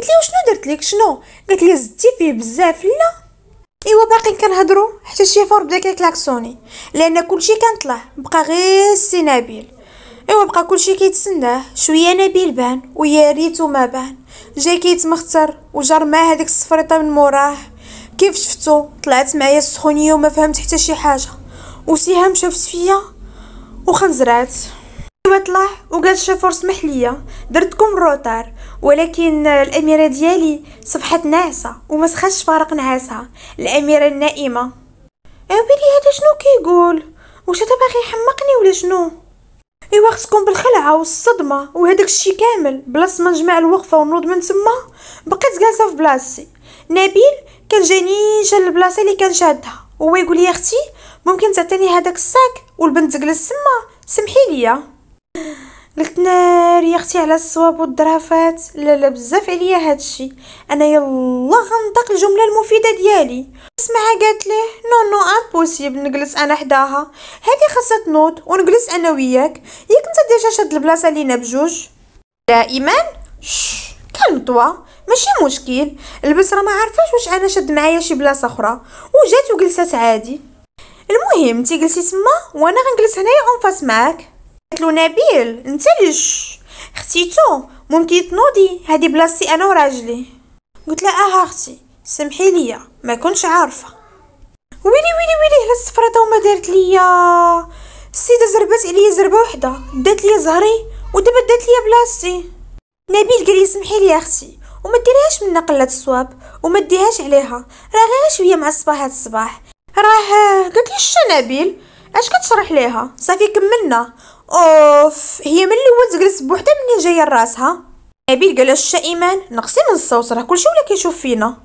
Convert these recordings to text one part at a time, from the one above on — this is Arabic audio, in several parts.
قلت لي وشنو درت لك شنو قلت لي زدتي فيه بزاف لا ايوا باقي كنهضروا حتى الشيفور بدا كيكلاكسوني لان كلشي كان طلع بقى غير السي نبيل ايوا بقى كلشي كيتسناه شويه نبيل بان ويا ريتو ما بان جاي كيتمختر وجر ما هذيك الصفريطه من موراه كيف شفتو طلعت معايا السخونيه وما فهمت حتى شي حاجه وسهام شافت فيا وخنزرات ايوا طلع وقال الشيفور سمح ليا درتكم الروتار ولكن الاميره ديالي صبحت ناعسه وما سخاش فارق نعاسها الاميره النائمه اويلي هذا شنو كيقول واش هذا باغي يحمقني ولا شنو ايوا خصكم بالخلعه والصدمه وهداك الشيء كامل بلاص ما نجمع الوقفه ونوض من تما بقيت جالسه في بلاصتي نبيل كان جاني جا البلاصه اللي كان شادها وهو يقول لي اختي ممكن تعطيني هذاك الساك والبنت تجلس تما سمحي ليا قلت ناري اختي على الصواب والظرافات لا لا بزاف عليا هادشي انا يلا غنطق الجمله المفيده ديالي اسمعها قالت ليه نو نو امبوسيبل نجلس انا حداها هادي خاصها تنوض ونجلس انا وياك ياك انت ديجا شاد البلاصه لينا بجوج دائما ش كلم طوا ماشي مشكل البس راه ما عارفاش واش انا شاد معايا شي بلاصه اخرى وجات وجلست عادي المهم انت جلسي تما وانا غنجلس هنايا اون فاس معاك قالت له نبيل انت ليش اختيتو ممكن تنوضي هادي بلاصتي انا وراجلي قلت لها اه اختي سمحي ليا ما كنتش عارفه ويلي ويلي ويلي هلا السفرة وما دارت ليا السيده زربات عليا زربه وحده دات ليا زهري ودابا دات ليا بلاصتي نبيل قال لي سمحي لي اختي وما ديريهاش منا قله الصواب وما ديهاش عليها راه غير شويه مع الصباح هاد الصباح راه قلت لي نبيل اش كتشرح ليها صافي كملنا اوف هي من الاول تجلس بوحده مني جايه لراسها نبيل قال اش ايمان نقصي من الصوت راه كلشي ولا كيشوف فينا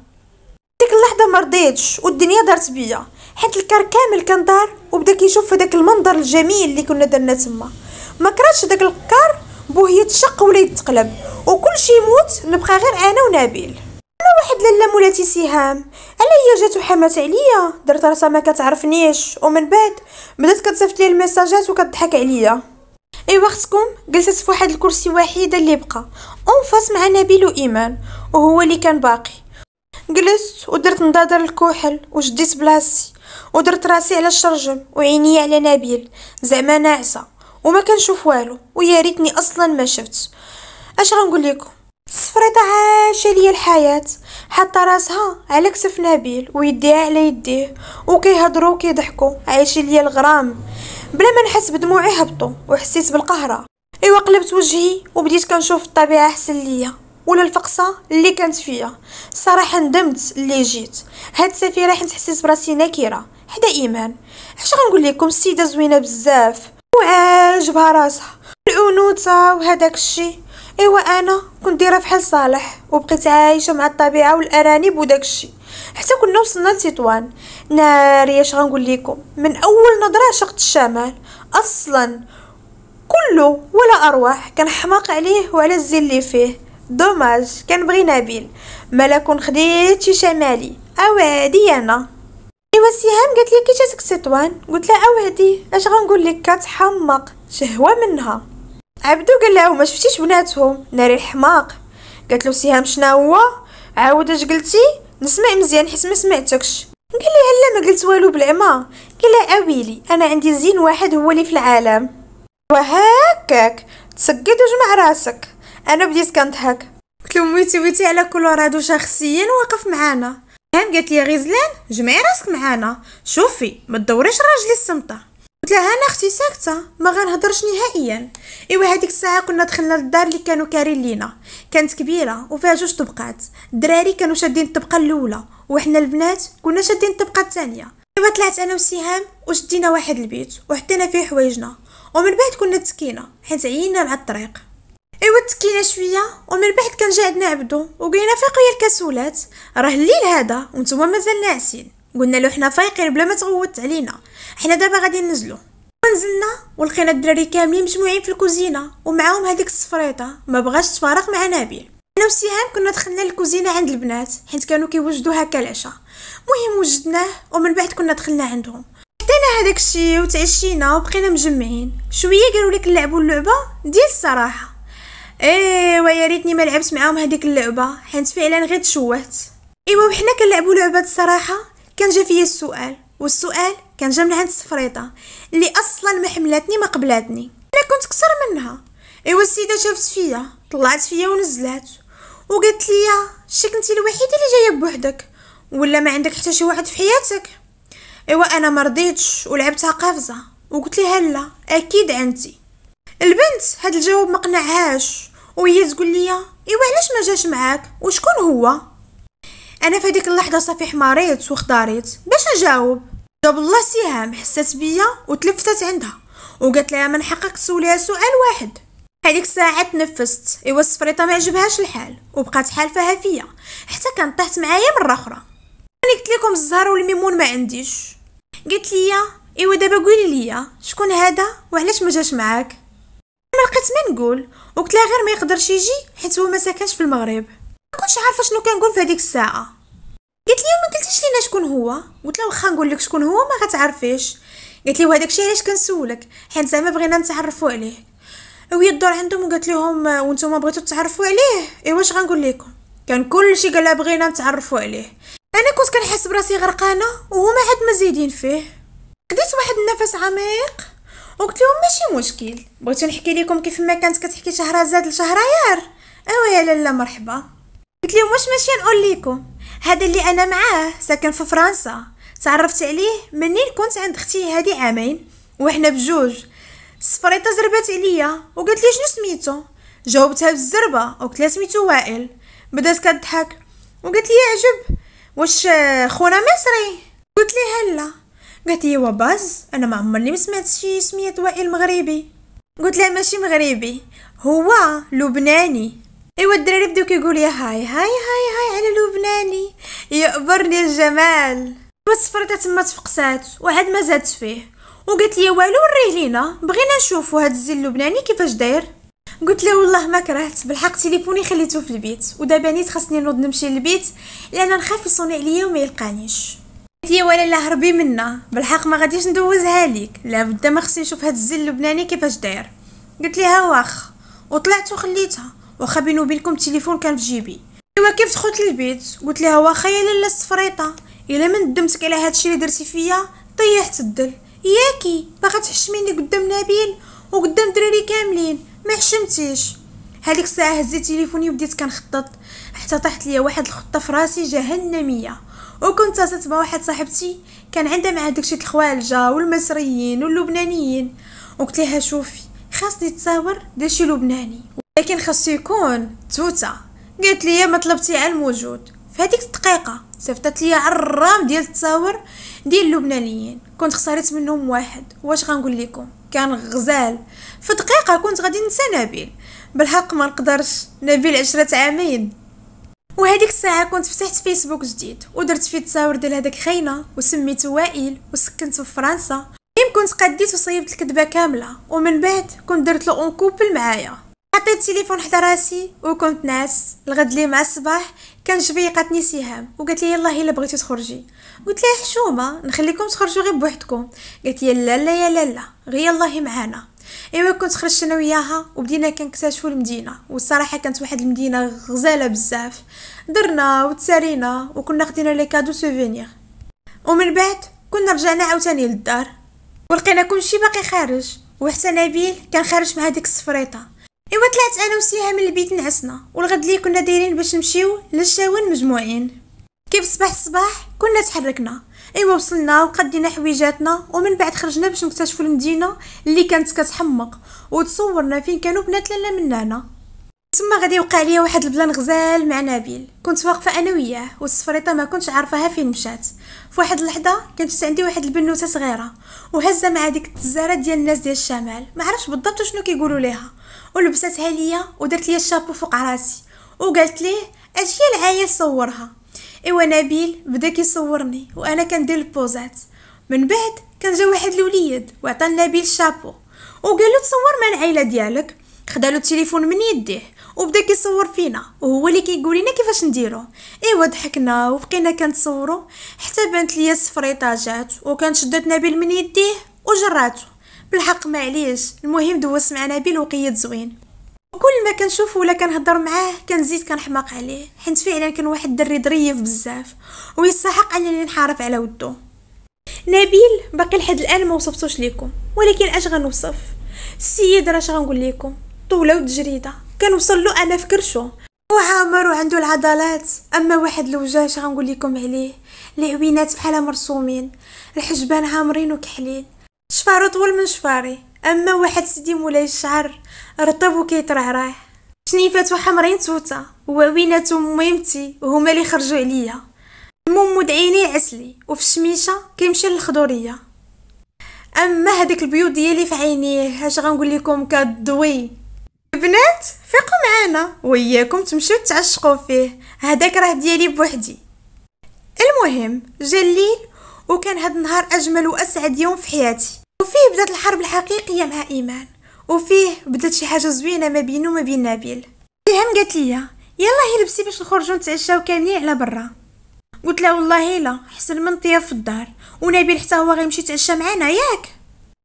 ديك اللحظه مرضيتش والدنيا دارت بيا حيت الكار كامل كان دار وبدا كيشوف هذاك المنظر الجميل اللي كنا درنا تما ما داك الكار بو هي تشق ولا يتقلب وكلشي يموت نبقى غير انا ونبيل انا واحد لالا مولاتي سهام انا هي جات وحمات عليا درت راسها ما كتعرفنيش ومن بعد بدات كتصيفط لي الميساجات وكتضحك عليا اي وقتكم جلست في واحد الكرسي وحيده اللي بقى اونفاس مع نبيل وايمان وهو اللي كان باقي جلست ودرت نضادر الكحل وشديت بلاصتي ودرت راسي على الشرجم وعيني على نبيل زعما ناعسه وما كنشوف والو ويا ريتني اصلا ما شفت اش غنقول لكم السفريطة عاشة ليا الحياة حاطة راسها على كتف نبيل ويديها على يديه وكيهضروا وكيضحكوا عايشة ليا الغرام بلا ما نحس بدموعي هبطوا وحسيت بالقهرة ايوا قلبت وجهي وبديت كنشوف الطبيعة احسن ليا ولا الفقصة اللي كانت فيا صراحة ندمت اللي جيت هاد السفيرة حيت حسيت براسي نكرة حدا ايمان اش غنقول لكم السيدة زوينة بزاف وعاجبها راسها الانوثة وهداك الشي ايوا انا كنت دايره فحال صالح وبقيت عايشه مع الطبيعه والارانب وداكشي حتى كنا وصلنا لتطوان ناري اش غنقول لكم من اول نظره شقت الشمال اصلا كله ولا ارواح كنحماق عليه وعلى الزين اللي فيه دوماج كنبغي نبيل مالا كون شي شمالي اوادي انا ايوا سهام قالت لي كي جاتك سطوان قلت لها اوادي اش غنقول لك كتحمق شهوه منها عبدو قال لها ما شفتيش بناتهم ناري الحماق قالت له سهام شنو هو عاود اش قلتي نسمع مزيان حيت ما سمعتكش قال لي هلا ما قلت والو بالعمى قال اويلي انا عندي زين واحد هو اللي في العالم وهكاك تسقد وجمع راسك انا بديت كنضحك قلت له ميتي ميتي على كولورادو شخصيا واقف معانا هان قالت لي غزلان جمعي راسك معانا شوفي ما تدوريش راجلي السمطه قلت لها انا اختي ساكته ما غنهضرش نهائيا ايوا هذيك الساعه كنا دخلنا للدار اللي كانوا كارين لينا كانت كبيره وفيها جوج طبقات الدراري كانوا شادين الطبقه الاولى وحنا البنات كنا شادين الطبقه الثانيه ايوا طلعت انا وسهام وشدينا واحد البيت وحطينا فيه حوايجنا ومن بعد كنا تكينا حيت عينا مع الطريق ايوا تكينا شويه ومن بعد كان جا عندنا عبدو وقينا فاقيه الكسولات راه الليل هذا وانتم مازال ناعسين قلنا له حنا فايقين بلا ما تغوت علينا حنا دابا غادي ننزلو نزلنا ولقينا الدراري كاملين مجموعين في الكوزينه ومعاهم هذيك الصفريطه ما بغاش تفارق مع نبيل انا وسهام كنا دخلنا للكوزينه عند البنات حيت كانوا كيوجدوا هكا العشاء مهم وجدناه ومن بعد كنا دخلنا عندهم حطينا هذاك الشيء وتعشينا وبقينا مجمعين شويه قالوا لك نلعبوا اللعبه ديال الصراحه ايوا يا ريتني ما لعبت معاهم هذيك اللعبه حيت فعلا غير تشوهت ايوا وحنا كنلعبوا لعبه الصراحه كان جا فيا السؤال والسؤال كان جا من عند السفريطه اللي اصلا ما حملاتني ما قبلاتني انا كنت كسر منها ايوا السيده شافت فيا طلعت فيا ونزلات وقالت لي شك انت الوحيده اللي جايه بوحدك ولا ما عندك حتى شي واحد في حياتك ايوا انا ما رضيتش ولعبتها قفزه وقلت لها لا اكيد عندي البنت هاد الجواب ما قنعهاش وهي تقول لي ايوا علاش ما جاش معاك وشكون هو انا في هذيك اللحظه صافي حماريت وخضاريت باش نجاوب طب الله سهام حست بيا وتلفتت عندها وقالت لها من حقك تسوليها سؤال واحد هذيك الساعه تنفست ايوا السفريطه ما عجبهاش الحال وبقات حالفها فيا حتى كان طحت معايا مره اخرى انا قلت لكم الزهر والميمون ما عنديش قلت لي ايوا دابا قولي لي شكون هذا وعلاش ما جاش معاك ما لقيت ما نقول وقلت لها غير ما يقدرش يجي حيت هو ما ساكنش في المغرب ما كنتش عارفه شنو كنقول في هذيك الساعه قالت لي ما قلتيش لينا شكون هو قلت لها واخا نقول لك شكون هو ما غتعرفيش قالت لي وهداك الشيء علاش كنسولك حيت زعما بغينا نتعرفوا عليه وهي الدور عندهم وقالت لهم وانتم بغيتوا تعرفوا عليه ايوا واش غنقول لكم كان كلشي قالها بغينا نتعرفوا عليه انا كنت كنحس براسي غرقانه وهما عاد مزيدين فيه خديت واحد النفس عميق وقلت لهم ماشي مشكل بغيتو نحكي لكم كيف ما كانت كتحكي شهرزاد لشهريار ايوا يا لاله مرحبا قلت لهم واش ماشي نقول لكم هذا اللي انا معاه ساكن في فرنسا تعرفت عليه منين كنت عند اختي هادي عامين وحنا بجوج الصفريطه زربات عليا وقالت لي شنو سميتو جاوبتها بالزربه وقلت لها سميتو وائل بدات كضحك وقالت لي عجب واش خونا مصري قلت لها لا قالت لي باز انا ما عمرني ما سمعت شي سميه وائل مغربي قلت لها ماشي مغربي هو لبناني ايوا الدراري بداو كيقول يا هاي هاي هاي هاي على لبناني يقبرني الجمال والسفرة تما تفقسات وعاد ما زادت فيه وقالت لي والو وريه لينا بغينا نشوفو هاد الزين اللبناني كيفاش داير قلت له والله ما كرهت بالحق تليفوني خليته في البيت ودابا نيت خاصني نوض نمشي للبيت لان نخاف يصوني عليا وما يلقانيش قلت لي ولا لا هربي منا بالحق ما غاديش ندوزها ليك لا بدا ما خصني نشوف هاد الزين اللبناني كيفاش داير قلت لها واخ وطلعت وخليتها واخا بينو بينكم التليفون كان في جيبي ايوا كيف دخلت للبيت قلت لها واخا يا لالا السفريطه الا ما ندمتك على هادشي اللي درتي فيا طيحت الدل ياكي باغا تحشميني قدام نبيل وقدام دراري كاملين ما حشمتيش هذيك الساعه هزيت تليفوني وبديت كنخطط حتى طاحت ليا واحد الخطه في راسي جهنميه وكنت اتصلت مع واحد صاحبتي كان عندها مع داكشي الخوالجه والمصريين واللبنانيين وقلت لها شوفي خاصني تصاور ديال شي لبناني لكن خاصو يكون توتا قالت لي ما طلبتي على الموجود في هذيك الدقيقه صيفطت لي الرام ديال التصاور ديال اللبنانيين كنت خسرت منهم واحد واش غنقول لكم كان غزال في دقيقه كنت غادي ننسى نبيل بالحق ما نقدرش نبيل عشرة عامين وهذيك الساعة كنت فتحت فيسبوك جديد ودرت فيه تصاور ديال هذاك خينا وسميته وائل وسكنته في فرنسا كنت قديت وصيبت الكذبة كاملة ومن بعد كنت درت له اون كوبل معايا حطيت التليفون حدا راسي وكنت ناس الغد لي مع الصباح كان قاتني سهام وقالت لي يلاه الا بغيتي تخرجي قلت لها حشومه نخليكم تخرجوا غير بوحدكم قالت لي لا لا يا لا لا غير الله معانا ايوا كنت خرجت انا وياها وبدينا كنكتشفوا المدينه والصراحه كانت واحد المدينه غزاله بزاف درنا وتسارينا وكنا خدينا لي كادو سوفينير ومن بعد كنا رجعنا عاوتاني للدار ولقينا كلشي باقي خارج وحتى نبيل كان خارج مع هذيك السفريطه ايوا طلعت انا وسيها من البيت نعسنا والغد لي كنا دايرين باش نمشيو للشاون مجموعين كيف صباح الصباح كنا تحركنا ايوا وصلنا وقدينا حويجاتنا ومن بعد خرجنا باش نكتشفوا المدينه اللي كانت كتحمق وتصورنا فين كانوا بنات لاله منانا تما غادي وقع ليا واحد البلان غزال مع نبيل كنت واقفه انا وياه والسفريطه ما كنتش عارفاها فين مشات في واحد اللحظه كانت عندي واحد البنوته صغيره وهزه مع ديك التزاره ديال الناس ديال الشمال ما عرفتش بالضبط شنو كيقولوا ليها ولبستها ليا ودرت ليا الشابو فوق راسي وقالت ليه اجي العاية صورها ايوا نبيل بدا كيصورني وانا كندير البوزات من بعد كان جا واحد الوليد وعطى نبيل الشابو له تصور مع العائله ديالك خدا له التليفون من يديه وبدا كيصور فينا وهو اللي كيقول لنا كيفاش نديرو ايوا ضحكنا وبقينا كنتصورو حتى بانت ليا السفريطاجات وكانت شدت نبيل من يديه وجراتو بالحق معليش المهم دوزت مع نبيل وقيد زوين وكل ما كنشوف ولا كنهضر معاه كنزيد كنحماق عليه حيت فعلا كان واحد الدري ظريف بزاف ويستحق انني نحارف على ودو نبيل باقي لحد الان ما وصفتوش ليكم ولكن اش غنوصف السيد راه غنقول لكم طوله وتجريده كنوصل له انا في كرشو وعامر وعنده العضلات اما واحد الوجه اش غنقول لكم عليه العوينات بحال مرسومين الحجبان عامرين وكحلين شفارو طول من شفاري اما واحد سيدي مولاي الشعر رطب وكيترهراه شنيفات حمرين توتا وعوينات ميمتي وهما اللي خرجوا عليا ممود مدعيني عسلي وفي الشميشه كيمشي للخضوريه اما هذيك البيوت ديالي في عينيه اش غنقول لكم كدوي البنات فيقوا معانا وياكم تمشيو تعشقوا فيه هذاك راه ديالي بوحدي المهم جا الليل وكان هاد النهار اجمل واسعد يوم في حياتي وفيه بدات الحرب الحقيقيه مع ايمان وفيه بدات شي حاجه زوينه ما بينه وما بين نبيل ريهام قالت لي يلا هي لبسي باش نخرجوا نتعشاو كاملين على برا قلت لها والله لا حسن من طياف في الدار ونبيل حتى هو غيمشي يتعشى معانا ياك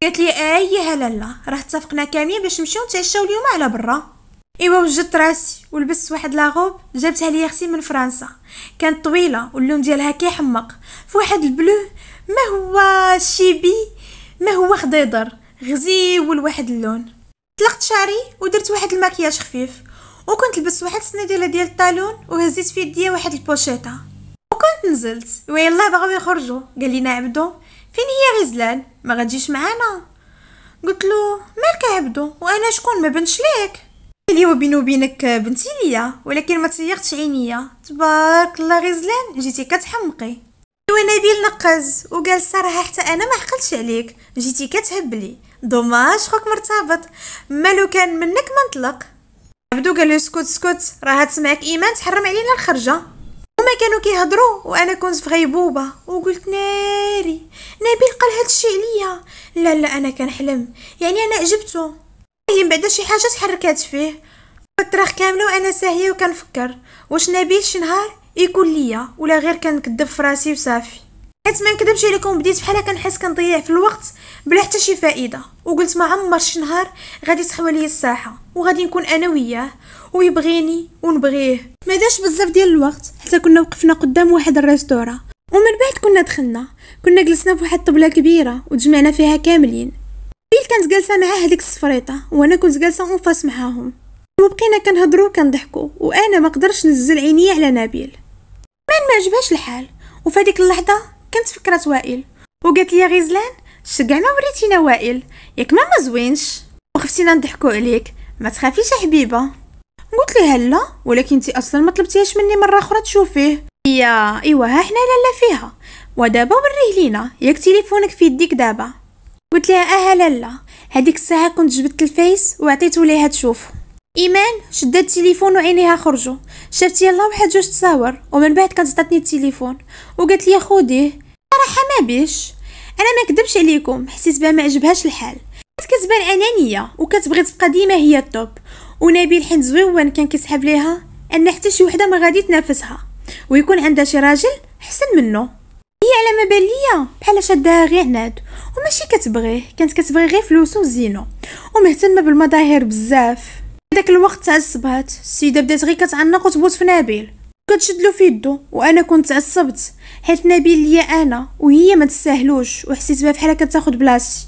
قالت لي اي آه، هلا لا راه اتفقنا كاملين باش نمشيو نتعشاو اليوم على برا ايوا وجدت راسي ولبست واحد لاغوب جابتها لي اختي من فرنسا كانت طويله واللون ديالها كيحمق فواحد البلو ما هو شيبي ما هو خضيضر غزيول واحد اللون طلقت شعري ودرت واحد الماكياج خفيف وكنت لبست واحد السنيديله ديال الطالون وهزيت في يديا واحد البوشيطه وكنت نزلت ويلا بغاو يخرجوا قال لينا عبدو فين هي غزلان ما غاديش معانا قلت له مالك عبدو وانا شكون ما بنش ليك اليوم بيني وبينك بنتي ليا ولكن ما تيقتش عينيا تبارك الله غزلان جيتي كتحمقي ايوا نبيل نقز وقال صراحه حتى انا ما عقلتش عليك جيتي كتهبلي دوماج خوك مرتبط مالو كان منك ما نطلق عبدو قال سكوت سكوت راه تسمعك ايمان تحرم علينا الخرجه هما كانوا كيهضروا وانا كنت في غيبوبه وقلت ناري نبيل قال هادشي عليا لا لا انا كنحلم يعني انا عجبته اللي من بعد شي حاجه تحركات فيه فتره كامله وانا ساهيه وكنفكر واش نبيل شي نهار يكون ليا ولا غير كنكذب في راسي وصافي حيت ما نكذبش عليكم بديت بحال كنحس كنضيع في الوقت بلا حتى شي فائده وقلت ما عمر شي نهار غادي تحوى لي الساحه وغادي نكون انا وياه ويبغيني ونبغيه ما داش بزاف ديال الوقت حتى كنا وقفنا قدام واحد الريستورا ومن بعد كنا دخلنا كنا جلسنا في واحد الطبله كبيره وتجمعنا فيها كاملين ليل كانت جالسه مع هذيك السفريطة وانا كنت جالسه اونفاس معاهم وبقينا كنهضروا وكنضحكوا وانا ما نزل عيني على نبيل مان ما عجبهاش الحال وفي هذيك اللحظه كانت فكرة وائل وقالت لي غزلان شكاع ما وريتينا وائل ياك ما مزوينش زوينش وخفتينا نضحكوا عليك ما تخافيش حبيبه قلت لها لا ولكن انت اصلا ما طلبتيهاش مني مره اخرى تشوفيه يا ايوا ها حنا لالا فيها ودابا وريه لينا ياك تليفونك في يديك دابا قلت لها اه لالا هذيك الساعه كنت جبت الفايس وعطيته ليها تشوف ايمان شدت التليفون وعينيها خرجوا شافت يلا واحد جوج تصاور ومن بعد كانت عطاتني التليفون وقالت لي خوديه راه ما بيش انا ما كدبش عليكم حسيت بها ما عجبهاش الحال كانت كتبان انانيه وكتبغي تبقى ديما هي التوب ونبيل حين زويون كان كيسحب ليها ان حتى شي وحده ما غادي تنافسها ويكون عندها شي راجل حسن منه هي على ما ليا بحال شدها غير عناد وماشي كتبغيه كانت كتبغي غير فلوس وزينو ومهتمه بالمظاهر بزاف داك الوقت تعصبات السيده بدات غير كتعنق وتبوت في نبيل كتشد له في يدو وانا كنت تعصبت حيت نبيل ليا انا وهي ما تستاهلوش وحسيت بها بحال كتاخد بلاصتي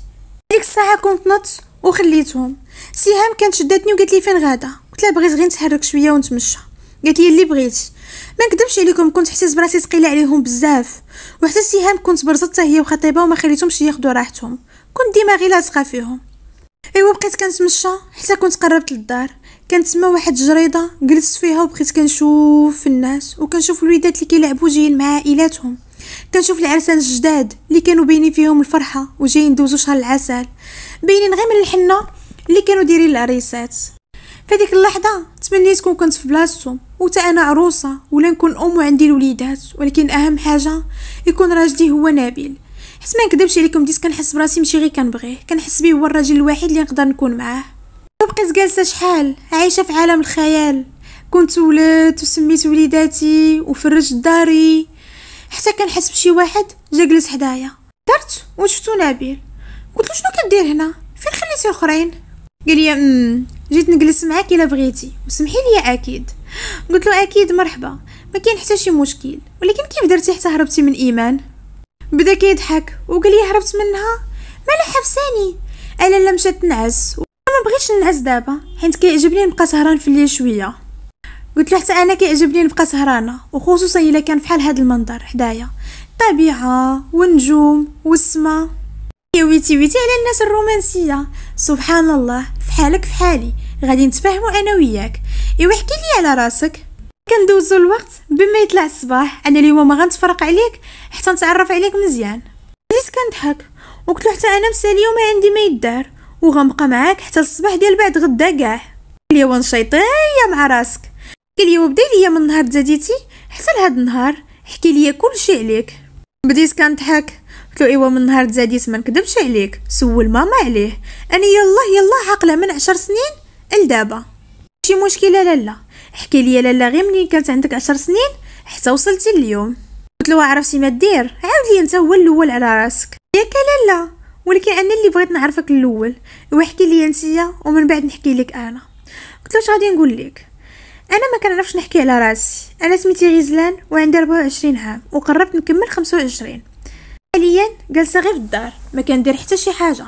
ديك الساعه كنت نط وخليتهم سهام كانت شدتني وقالت لي فين غادا قلت لها بغيت غير نتحرك شويه ونتمشى قالت لي اللي بغيتي ما نكذبش عليكم كنت حسيت براسي ثقيله عليهم بزاف وحتى سهام كنت برزت هي وخطيبه وما خليتهمش ياخذوا راحتهم كنت ديما غير لاصقه فيهم ايوا بقيت كنتمشى حتى كنت قربت للدار كانت تما واحد الجريده جلست فيها وبقيت كنشوف الناس وكنشوف الوليدات اللي كيلعبوا جايين مع عائلاتهم كنشوف العرسان الجداد اللي كانوا باينين فيهم الفرحه وجايين دوزو شهر العسل باينين غير من الحنه اللي كانوا دايرين العريسات فهذيك اللحظه تمنيت كون كنت في بلاصتهم وتا انا عروسه ولا نكون ام وعندي الوليدات ولكن اهم حاجه يكون راجلي هو نبيل حيت ما نكذبش عليكم ديس كنحس براسي ماشي غير كنبغيه كنحس بيه هو الراجل الوحيد اللي نقدر نكون معاه بقيت جالسه شحال عايشه في عالم الخيال كنت ولدت وسميت وليداتي وفرشت داري حتى كنحس بشي واحد جا جلس حدايا درت وشفتو نبيل قلت له شنو كدير هنا فين خليتي الاخرين قال لي أمم، جيت نجلس معاك الا بغيتي وسمحي لي اكيد قلت له اكيد مرحبا ما كاين حتى شي مشكل ولكن كيف درتي حتى هربتي من ايمان بدا كيضحك وقال لي هربت منها مالا حبساني انا لا مشات نعس وما بغيتش نعس دابا حيت كيعجبني نبقى سهران في الليل شويه قلت له حتى انا كيعجبني نبقى سهرانه وخصوصا الا كان فحال هذا المنظر حدايا الطبيعه والنجوم والسماء ويتي ويتي على الناس الرومانسيه سبحان الله فحالك فحالي غادي نتفاهموا انا وياك ايوا احكي لي على راسك كندوزو الوقت بما يطلع الصباح انا اليوم ما غنتفرق عليك حتى نتعرف عليك مزيان بديت كنضحك وقلت حتى انا مسالي وما عندي ما يدار وغنبقى معاك حتى الصباح ديال بعد غدا كاع اليوم نشيطي مع راسك اليوم بدا ليا من نهار تزاديتي حتى لهاد النهار حكي ليا كلشي عليك بديت كنضحك قلت له ايوا من نهار تزاديت ما نكذبش عليك سول ماما عليه انا يلاه يلاه عاقله من عشر سنين لدابا شي مشكله لالا حكي لي لالا غير منين كانت عندك عشر سنين حتى وصلتي اليوم قلت له عرفتي ما دير عاود لي انت هو الاول على راسك ياك لالا ولكن انا اللي بغيت نعرفك الاول وحكي لي انتيا ومن بعد نحكي لك انا قلت له غادي نقول لك انا ما كنعرفش نحكي على راسي انا سميتي غزلان وعندي 24 عام وقربت نكمل 25 حاليا جالسه غير في الدار ما كندير حتى شي حاجه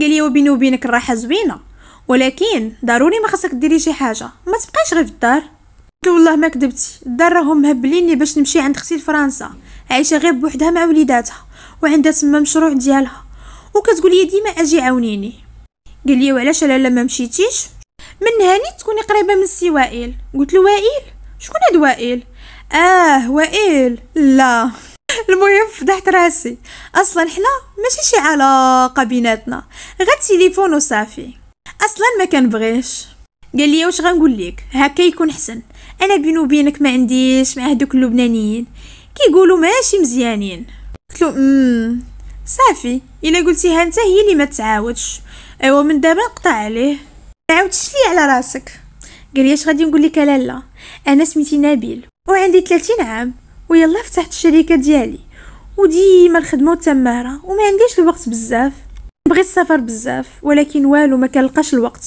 قال لي وبيني وبينك الراحه زوينه ولكن ضروري ما خصك ديري شي حاجه ما تبقايش غير في الدار والله ما كذبتي الدار راهم مهبليني باش نمشي عند اختي لفرنسا عايشه غير بوحدها مع وليداتها وعندها تما مشروع ديالها وكتقول لي ديما اجي عاونيني قال لي وعلاش لالا ما مشيتيش من هاني تكوني قريبه من السي وائل قلت له وائل شكون هاد وائل اه وائل لا المهم فضحت راسي اصلا حنا ماشي شي علاقه بيناتنا غير تليفون وصافي اصلا ما بغيش قال لي واش غنقول لك هكا يكون حسن انا بينو وبينك ما عنديش مع هذوك اللبنانيين كيقولوا ماشي مزيانين قلت له امم صافي الا قلتيها انت هي اللي ما تعاودش ايوا من دابا نقطع عليه ما عاودتش لي على راسك قال لي اش غادي نقول لك لا لا انا سميتي نبيل وعندي 30 عام ويلا فتحت الشركه ديالي وديما الخدمه والتماره وما عنديش الوقت بزاف بغيت السفر بزاف ولكن والو ما كنلقاش الوقت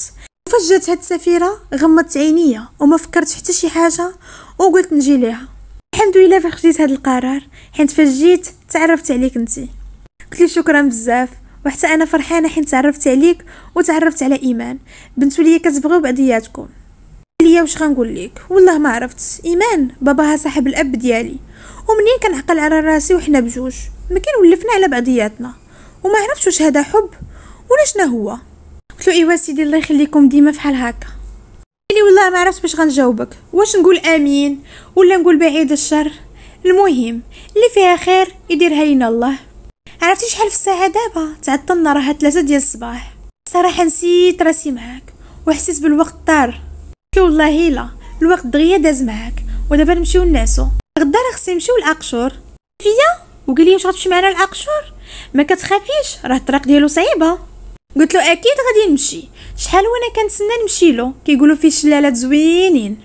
فاش جات هاد السفيره غمضت عينيا وما فكرت حتى شي حاجه وقلت نجي ليها الحمد لله فاش خديت هاد القرار حيت فاش جيت تعرفت عليك انت قلت لي شكرا بزاف وحتى انا فرحانه حين تعرفت عليك وتعرفت على ايمان بنت ليا كتبغيو بعضياتكم ليا واش غنقول لك والله ما عرفت ايمان باباها صاحب الاب ديالي ومنين كنعقل على راسي وحنا بجوج ما كنولفنا على بعضياتنا وما عرفتش واش هذا حب ولا شنو هو قلت له ايوا سيدي الله يخليكم ديما فحال هكا قال لي والله ما عرفت باش غنجاوبك واش نقول امين ولا نقول بعيد الشر المهم اللي فيها خير يديرها لينا الله عرفتي شحال في الساعه دابا تعطلنا راها ثلاثة ديال الصباح صراحه نسيت راسي معاك وحسيت بالوقت طار قلت والله لا الوقت دغيا داز معاك ودابا نمشيو نعسو غدا راه خصني نمشيو لاقشور فيا وقال لي واش غتمشي معنا لاقشور ما كتخافيش راه الطريق ديالو صعيبه قلت له اكيد غادي نمشي شحال وانا كنتسنى نمشي له كيقولوا فيه شلالات زوينين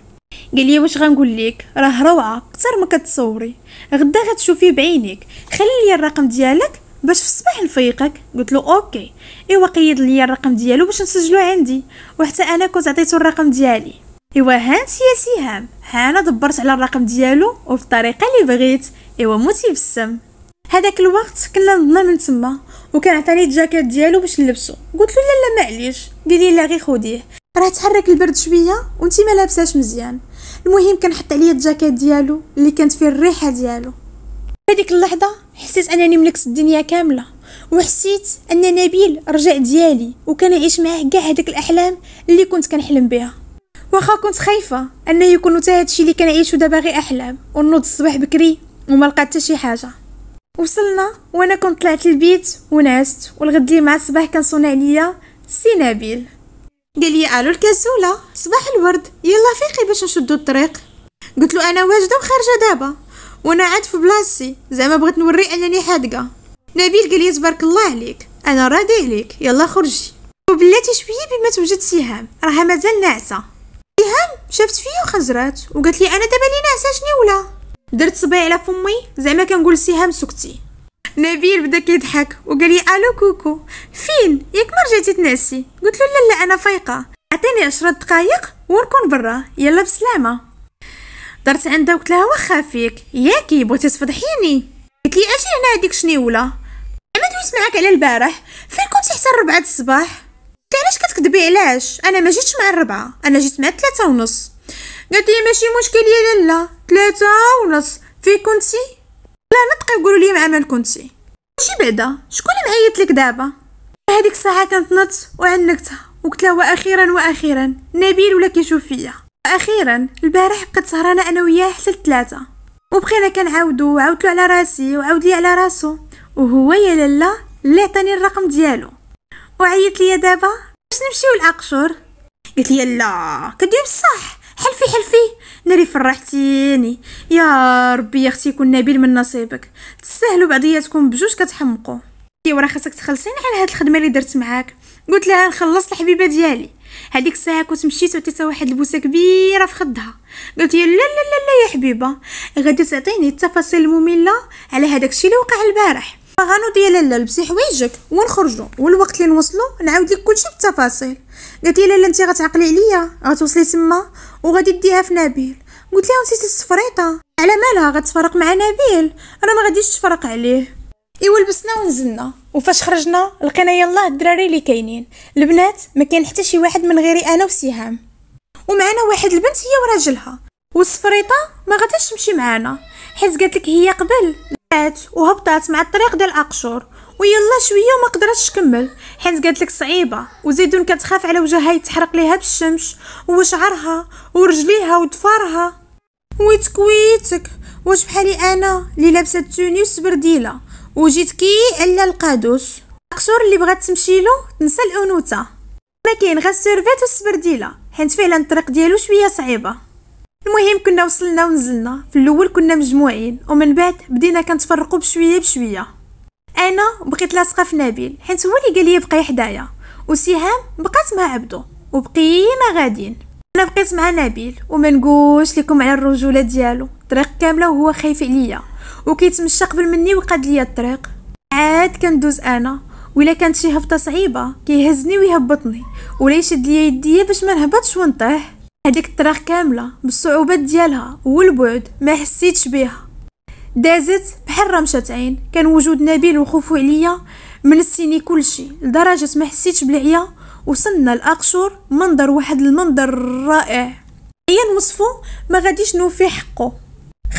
قال لي واش غنقول لك راه روعه اكثر ما كتصوري غدا غتشوفيه بعينيك خلي لي الرقم ديالك باش في الصباح نفيقك قلت له اوكي ايوا قيد لي الرقم ديالو باش نسجلو عندي وحتى انا كنت عطيتو الرقم ديالي ايوا هانت يا سهام ها انا دبرت على الرقم ديالو الطريقه اللي بغيت ايوا موتي بالسم هذاك الوقت كنا نضنا من تما وكان عطاني الجاكيت ديالو باش نلبسو قلت له لا لا معليش قال لي لا غير خديه راه تحرك البرد شويه وانت ما لابساش مزيان المهم كان حط عليا الجاكيت ديالو اللي كانت فيه الريحه ديالو هذيك اللحظه حسيت انني ملكت الدنيا كامله وحسيت ان نبيل رجع ديالي وكان يعيش معاه كاع هذيك الاحلام اللي كنت كنحلم بها واخا كنت خايفه انه يكون حتى هادشي اللي كنعيشو دابا غير احلام ونوض الصباح بكري وما لقيت حتى شي حاجه وصلنا وانا كنت طلعت للبيت ونعست والغد لي مع الصباح كان صنع عليا سي نبيل قال لي الو الكسوله صباح الورد يلا فيقي باش نشدو الطريق قلت له انا واجده وخارجه دابا وانا عاد في بلاصتي زعما بغيت نوري انني حادقه نبيل قال لي تبارك الله عليك انا راضي عليك يلا خرجي وبلاتي شويه بما توجد سهام راها مازال ناعسه سهام شافت فيا وخزرات وقالت لي انا دابا اللي ناعسه شني ولا درت صبعي على فمي زعما كنقول سهام سكتي نبيل بدا كيضحك وقال لي الو كوكو فين ياك ما رجعتي تنعسي قلت له لا لا انا فايقه عطيني عشرة دقائق ونكون برا يلا بسلامه درت عندها وقلت لها واخا فيك ياكي بغيتي تفضحيني قلت لي اجي هنا هذيك شنيوله ما دويت معاك على البارح فين كنتي حتى الربعة الصباح علاش كتكذبي علاش انا ما جيتش مع الربعة انا جيت مع ثلاثة ونص قالت لي ماشي مشكل يا لالا ثلاثة ونص في كنتي لا نطقي وقولوا لي مع من كنتي ماشي بعدا شكون اللي معيط لك دابا هذيك الساعة كانت نط وعنكتها وقلت لها واخيرا واخيرا نبيل ولا كيشوف فيا واخيرا البارح بقيت سهرانة انا وياه حتى الثلاثه وبقينا كنعاودو وعاودتلو على راسي وعاود لي على راسو وهو يا لالا اللي عطاني الرقم ديالو وعيط ليا دابا باش نمشيو للاقشور قلت لي لا كدير بصح حلفي حلفي ناري فرحتيني يا ربي يا اختي يكون نبيل من نصيبك تستاهلوا بعضياتكم بجوج كتحمقوا ايوا راه خاصك تخلصيني على هاد الخدمه اللي درت معاك قلت لها نخلص الحبيبه ديالي هذيك الساعه كنت مشيت وعطيتها واحد البوسه كبيره في خدها قلت لي لا لا لا لا يا حبيبه غادي تعطيني التفاصيل الممله على هذاك الشيء اللي وقع البارح غنوض يا لالا لبسي حوايجك ونخرجوا والوقت اللي نوصلوا نعاود لك كلشي بالتفاصيل قالت لي لالا انت غتعقلي عليا غتوصلي تما وغادي ديها في نبيل قلت لها نسيتي الصفريطه على مالها غتفرق مع نبيل انا ما غاديش تفرق عليه ايوا لبسنا ونزلنا وفاش خرجنا لقينا يلاه الدراري اللي كاينين البنات ما كاين حتى شي واحد من غيري انا وسهام ومعنا واحد البنت هي وراجلها والصفريطه ما غاديش تمشي معانا حيت قالت لك هي قبل مات وهبطات مع الطريق ديال اقشور ويلا شويه وما قدرتش تكمل حيت قالت لك صعيبه وزيدون كتخاف على وجهها يتحرق ليها بالشمس وشعرها ورجليها وضفارها ويتكويتك واش بحالي انا اللي لابسه التوني والسبرديله وجيت كي الا القادوس القصور اللي بغات تمشي له تنسى الانوثه ما كاين غير السيرفيت والسبرديله حيت فعلا الطريق ديالو شويه صعيبه المهم كنا وصلنا ونزلنا في الاول كنا مجموعين ومن بعد بدينا كنتفرقوا بشويه بشويه انا بقيت لاصقه في نبيل حيت هو اللي قال لي بقاي حدايا وسهام بقات مع عبدو وبقينا غاديين انا بقيت مع نبيل وما نقولش لكم على الرجوله ديالو طريق كامله وهو خايف عليا وكيتمشى قبل مني وقاد ليا الطريق عاد كندوز انا ولا كانت شي هبطه صعيبه كيهزني ويهبطني ولا يشد ليا يديا باش ما نهبطش ونطيح هذيك الطريق كامله بالصعوبات ديالها والبعد ما حسيتش بيها دازت بحال رمشة عين كان وجود نبيل وخوفو عليا منسيني كلشي لدرجة ما حسيتش بالعيا وصلنا لأقشور منظر واحد المنظر رائع هي نوصفو ما غاديش نوفي حقه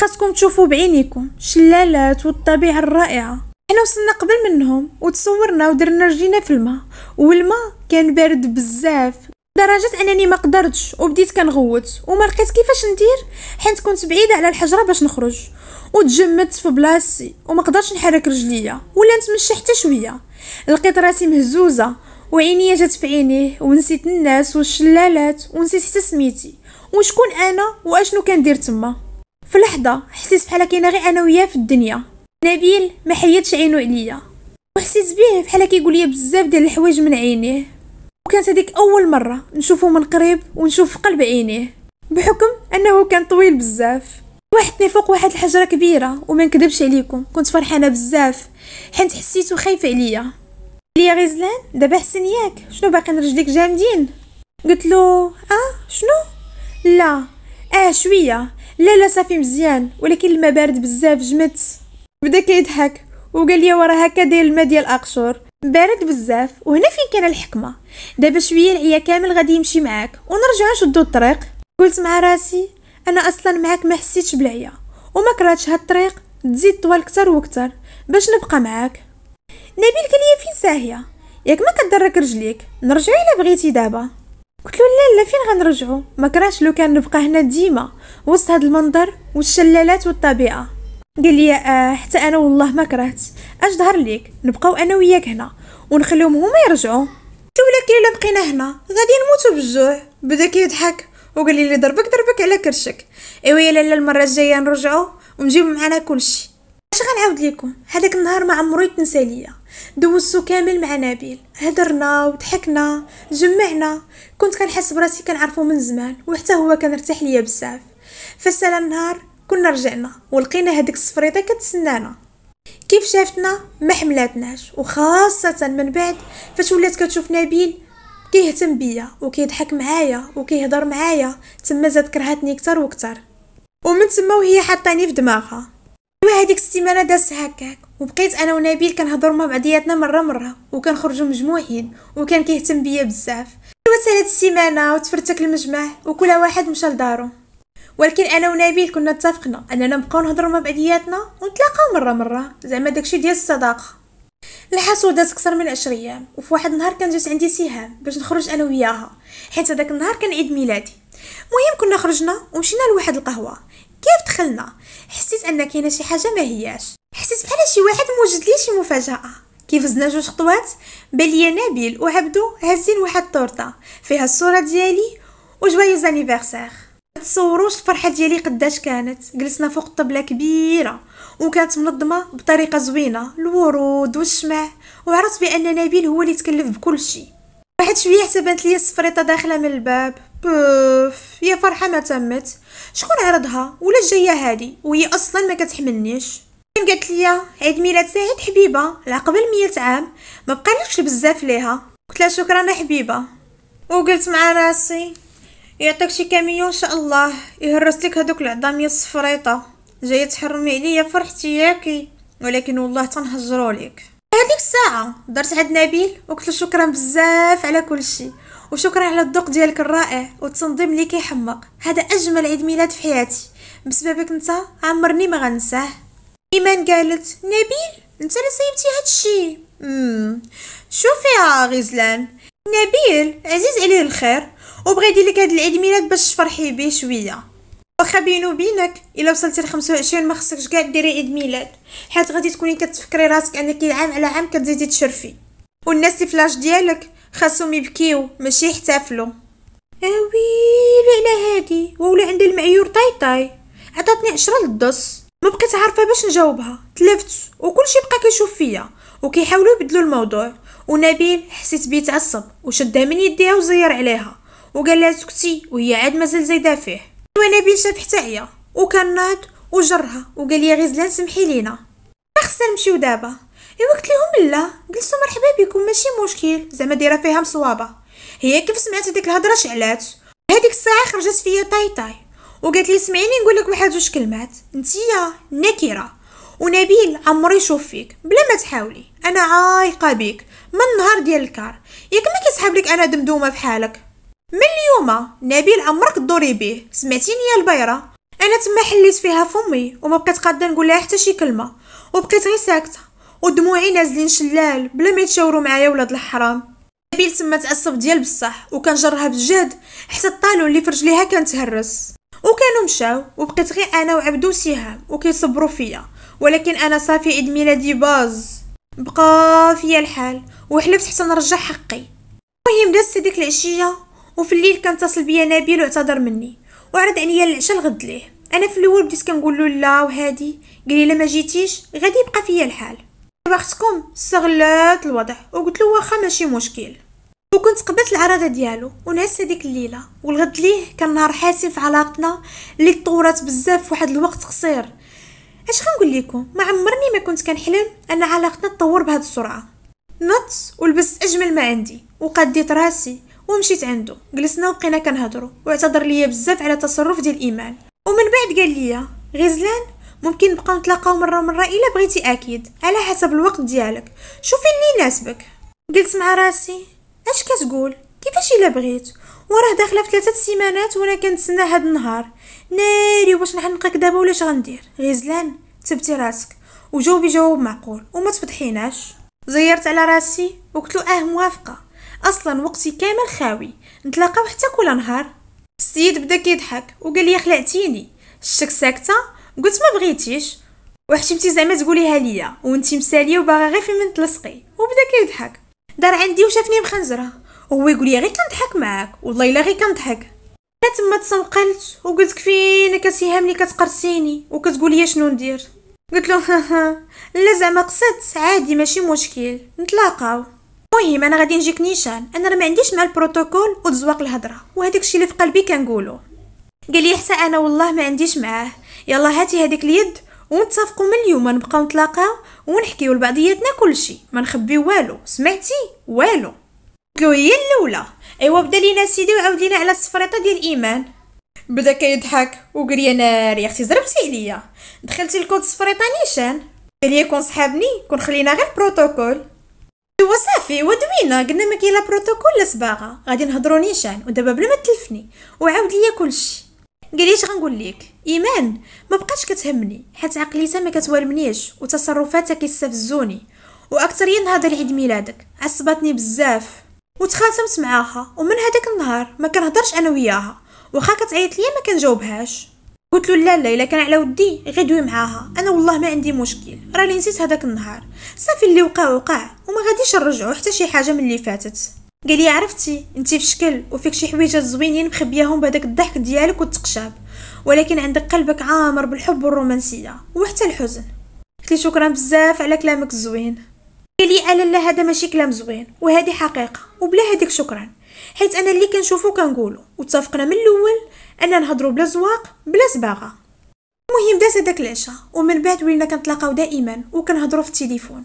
خاصكم تشوفوا بعينيكم شلالات والطبيعة الرائعة حنا وصلنا قبل منهم وتصورنا ودرنا رجينا في الماء والماء كان بارد بزاف درجة انني ما قدرتش وبديت كنغوت وما لقيت كيفاش ندير حيت كنت بعيده على الحجره باش نخرج وتجمدت في بلاصتي وما قدرتش نحرك رجليا ولا نتمشى حتى شويه لقيت راسي مهزوزه وعينيا جات في عينيه ونسيت الناس والشلالات ونسيت حتى سميتي وشكون انا واشنو كندير تما في لحظه حسيت بحال كاينه غير انا وياه في الدنيا نبيل ما حيتش عينو عليا وحسيت بيه بحال كيقول لي بزاف ديال الحوايج من عينيه وكانت هذيك اول مره نشوفه من قريب ونشوف قلب عينيه بحكم انه كان طويل بزاف وحدني فوق واحد الحجره كبيره وما نكذبش عليكم كنت فرحانه بزاف حيت حسيتو خايف عليا ليا غزلان دابا حسن ياك شنو باقي رجليك جامدين قلت له اه شنو لا اه شويه لا لا صافي مزيان ولكن الماء بارد بزاف جمت بدا كيضحك وقال لي وراه هكا داير الماء ديال اقشور بارد بزاف وهنا فين كان الحكمه دابا شويه العيا كامل غادي يمشي معاك ونرجع نشدو الطريق قلت مع راسي انا اصلا معاك ما حسيتش بالعيا وما كرهتش هاد الطريق تزيد طوال كتر وكتر باش نبقى معاك نبيل كان فين ساهيه ياك ما كدرك رجليك نرجع الا بغيتي دابا قلت له لا لا فين غنرجعو ما كرهتش لو كان نبقى هنا ديما وسط هاد المنظر والشلالات والطبيعه قال لي آه حتى انا والله ما كرهت اش ظهر ليك نبقاو انا وياك هنا ونخليهم هما يرجعوا شو ولكن الا بقينا هنا غادي نموتوا بالجوع بدا كيضحك وقال لي ضربك ضربك على كرشك ايوا يا لاله المره الجايه نرجعوا ونجيب معنا كلشي اش غنعاود لكم هذاك النهار ما عمرو يتنسى ليا دوزتو كامل مع نبيل هدرنا وضحكنا جمعنا كنت كنحس براسي كنعرفو من زمان وحتى هو كان ارتاح ليا بزاف فسال النهار كنا رجعنا ولقينا هذيك السفريطه كتسنانا كيف شافتنا ما حملاتناش وخاصه من بعد فاش ولات كتشوف نبيل كيهتم بيا وكيضحك معايا وكيهضر معايا تما زاد كرهتني اكثر واكثر ومن تما وهي حطاني في دماغها ايوا هذيك السيمانه دازت هكاك وبقيت انا ونبيل كنهضر مع بعضياتنا مره مره وكنخرجوا مجموعين وكان كيهتم بيا بزاف ايوا هاد السيمانه وتفرتك المجمع وكل واحد مشى لدارو ولكن انا ونبيل كنا اتفقنا اننا نبقاو نهضروا مع بعضياتنا ونتلاقاو مره مره زعما داكشي ديال الصداقه الحسود داز كثر من عشر ايام وفي واحد النهار كان جات عندي سهام باش نخرج انا وياها حيت هذاك النهار كان عيد ميلادي المهم كنا خرجنا ومشينا لواحد القهوه كيف دخلنا حسيت ان كاينه شي حاجه ما هياش حسيت بحال شي واحد موجد لي شي مفاجاه كيف زدنا جوج خطوات ليا نبيل وعبدو هازين واحد الطورطه فيها الصوره ديالي وجوايز انيفيرسير تصوروش الفرحه ديالي قداش كانت جلسنا فوق طبله كبيره وكانت منظمه بطريقه زوينه الورود والشمع وعرفت بان نبيل هو اللي تكلف بكل شيء واحد شويه حسبت لي السفريطه داخله من الباب بوف يا فرحه ما تمت شكون عرضها ولا جايه هادي وهي اصلا ما كتحملنيش قالت لي عيد ميلاد سعيد حبيبه لعقبل مية عام ما بقالكش بزاف ليها قلت لها شكرا حبيبه وقلت مع راسي يعطيك شي كاميون ان شاء الله يهرس لك هذوك العظاميه الصفريطه جايه تحرمي عليا فرحتي ياكي ولكن والله تنهجروا لك هذيك الساعه درت عند نبيل وقلت له شكرا بزاف على كل شيء وشكرا على الذوق ديالك الرائع والتنظيم اللي كيحمق هذا اجمل عيد ميلاد في حياتي بسببك انت عمرني ما غنساه ايمان قالت نبيل انت اللي صيبتي هادشي امم شوفي يا غزلان نبيل عزيز عليه الخير وبغي يدير لك هاد العيد ميلاد باش تفرحي بيه شويه واخا بينو بينك الا وصلتي ل 25 ما خصكش كاع ديري عيد ميلاد حيت غادي تكوني كتفكري راسك انك عام على عام كتزيدي تشرفي والناس اللي فلاش ديالك خاصهم يبكيو ماشي يحتفلوا اويلي على هادي وولا عند المعيور طاي طاي عطاتني عشرة للدص ما بقيت عارفه باش نجاوبها تلفت وكلشي بقى كيشوف فيا وكيحاولوا يبدلوا الموضوع ونبيل حسيت بيه تعصب وشدها من يديها وزير عليها وقال لها سكتي وهي عاد مازال زايده فيه ونبيل أيوة شاف حتى هي وكان ناض وجرها وقال لي غزلان سمحي لينا خصنا نمشيو دابا ايوا قلت لهم لا جلسوا مرحبا بكم ماشي مشكل زعما دايره فيها مصوابه هي كيف سمعت هذيك الهضره شعلات هذيك الساعه خرجت فيا طاي طاي وقالت لي سمعيني نقول لك واحد جوج كلمات انتيا نكره ونبيل عمري يشوف فيك بلا ما تحاولي انا عايقه بيك من نهار ديال الكار ياك ما كيسحب لك انا دمدومه في حالك من اليوم نبيل عمرك دوري بيه سمعتيني يا البيره انا تما حليت فيها فمي وما بقيت قادره نقول لها حتى شي كلمه وبقيت غير ساكته ودموعي نازلين شلال بلا ما يتشاوروا معايا ولاد الحرام نبيل تما تعصب ديال بصح وكان جرها بجد حتى الطالون اللي في ليها كان تهرس وكانوا مشاو وبقيت غير انا وعبدو سهام وكيصبروا فيا ولكن انا صافي عيد ميلادي باز بقى فيا الحال وحلفت حتى نرجع حقي المهم دازت ديك العشيه وفي الليل كان اتصل بيا نبيل واعتذر مني وعرض عليا العشاء الغد ليه انا في الاول بديت كنقول له لا وهادي قال لي ما جيتيش غادي يبقى فيا الحال وقتكم استغلات الوضع وقلت له واخا ماشي مشكل وكنت قبلت العرضة ديالو ونعس هذيك الليله والغد ليه كان نهار حاسم في علاقتنا اللي تطورت بزاف في واحد الوقت قصير اش غنقول لكم ما عمرني ما كنت كنحلم ان علاقتنا تطور بهذه السرعه نط ولبست اجمل ما عندي وقديت راسي ومشيت عنده جلسنا وبقينا كنهضروا واعتذر ليا بزاف على تصرف ديال ايمان ومن بعد قال لي غزلان ممكن نبقاو نتلاقاو مره مره الا بغيتي اكيد على حسب الوقت ديالك شوفي اللي يناسبك قلت مع راسي اش كتقول كيفاش الا بغيت وراه داخله في ثلاثه سيمانات وانا كنتسنى هاد النهار ناري واش نحنقك دابا ولا غندير غزلان تبتي راسك وجاوبي جواب معقول وما تفضحيناش زيرت على راسي وقلت له اه موافقه اصلا وقتي كامل خاوي نتلاقاو حتى كل نهار السيد بدا كيضحك وقال لي خلعتيني شك ساكته قلت ما بغيتيش وحشمتي زعما تقوليها ليا وانتي مساليه وباغا غير في من تلصقي وبدا كيضحك دار عندي وشافني مخنزره وهو يقول لي غير كنضحك معاك والله الا غير كنضحك انا تما تسنقلت وقلت فين كتيهام لي كتقرصيني وكتقول لي شنو ندير قلت له ها لا زعما قصدت عادي ماشي مشكل نتلاقاو المهم انا غادي نجيك نيشان انا راه ما عنديش مع البروتوكول وتزواق الهضره وهداك الشيء اللي في قلبي كنقولو قال لي حتى انا والله ما عنديش معاه يلا هاتي هذيك اليد ونتفقوا من اليوم نبقاو نتلاقاو ونحكيو لبعضياتنا كلشي ما نخبيو والو سمعتي والو قالو هي الاولى ايوا بدا لينا سيدي وعاود لينا على السفريطه ديال ايمان بدا كيضحك وقال لي ناري اختي زربتي عليا دخلتي لكود السفريطه نيشان قال لي كون صحابني كون خلينا غير بروتوكول ايوا صافي ودوينا قلنا ما كاين لا بروتوكول لا صباغه غادي نهضروا نيشان ودابا بلا ما تلفني وعاود ليا كلشي قال اش غنقول لك ايمان ما بقاش كتهمني حيت عقليتها ما كتوالمنيش وتصرفاتها كيستفزوني واكثر ينهض عيد ميلادك عصبتني بزاف وتخاصمت معاها ومن هذاك النهار ما كنهضرش انا وياها واخا كتعيط ليا ما كنجاوبهاش قلت له لا لا الا كان على ودي دوي معاها انا والله ما عندي مشكل راني نسيت هذاك النهار صافي اللي وقع وقع وما غاديش نرجعو حتى شي حاجه من اللي فاتت قال لي عرفتي انت في شكل وفيك شي حويجات زوينين مخبياهم بهداك الضحك ديالك والتقشاب ولكن عندك قلبك عامر بالحب والرومانسيه وحتى الحزن قلت شكرا بزاف على كلامك الزوين لي انا لا هذا ماشي كلام زوين وهذه حقيقه وبلا هذيك شكرا حيت انا اللي كنشوفو كنقولو واتفقنا من الاول انا نهضرو بلا زواق بلا صباغه المهم داز هذاك العشاء ومن بعد ولينا كنتلاقاو دائما وكنهضروا في التليفون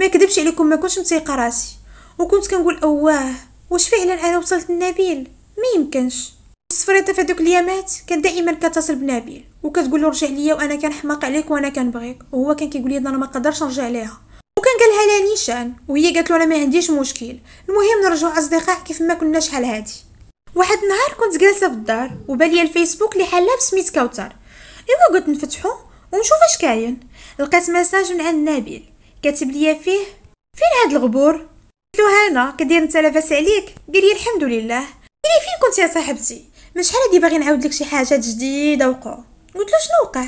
ما كذبش عليكم ما كنتش متيقه راسي وكنت كنقول اواه واش فعلا انا وصلت لنبيل ما يمكنش السفريطه في هذوك اليامات كان دائما كتصل بنبيل وكتقول له رجع ليا وانا كنحماق عليك وانا كنبغيك وهو كان كيقول لي انا ما نقدرش نرجع ليها قالها لها نيشان وهي قالت له انا ما عنديش مشكل المهم نرجعو اصدقاء كيف ما كنا شحال هادي واحد النهار كنت جالسه في الدار وبالي الفيسبوك اللي حلها بسميت كوثر ايوا قلت نفتحو ونشوف اش كاين لقيت مساج من عند نبيل كاتب ليا فيه فين هاد الغبور قلت له هانا كدير انت لاباس عليك ديري الحمد لله ديري فين كنت يا صاحبتي من شحال هادي باغي نعاود لك شي حاجات جديده وقع قلت له شنو وقع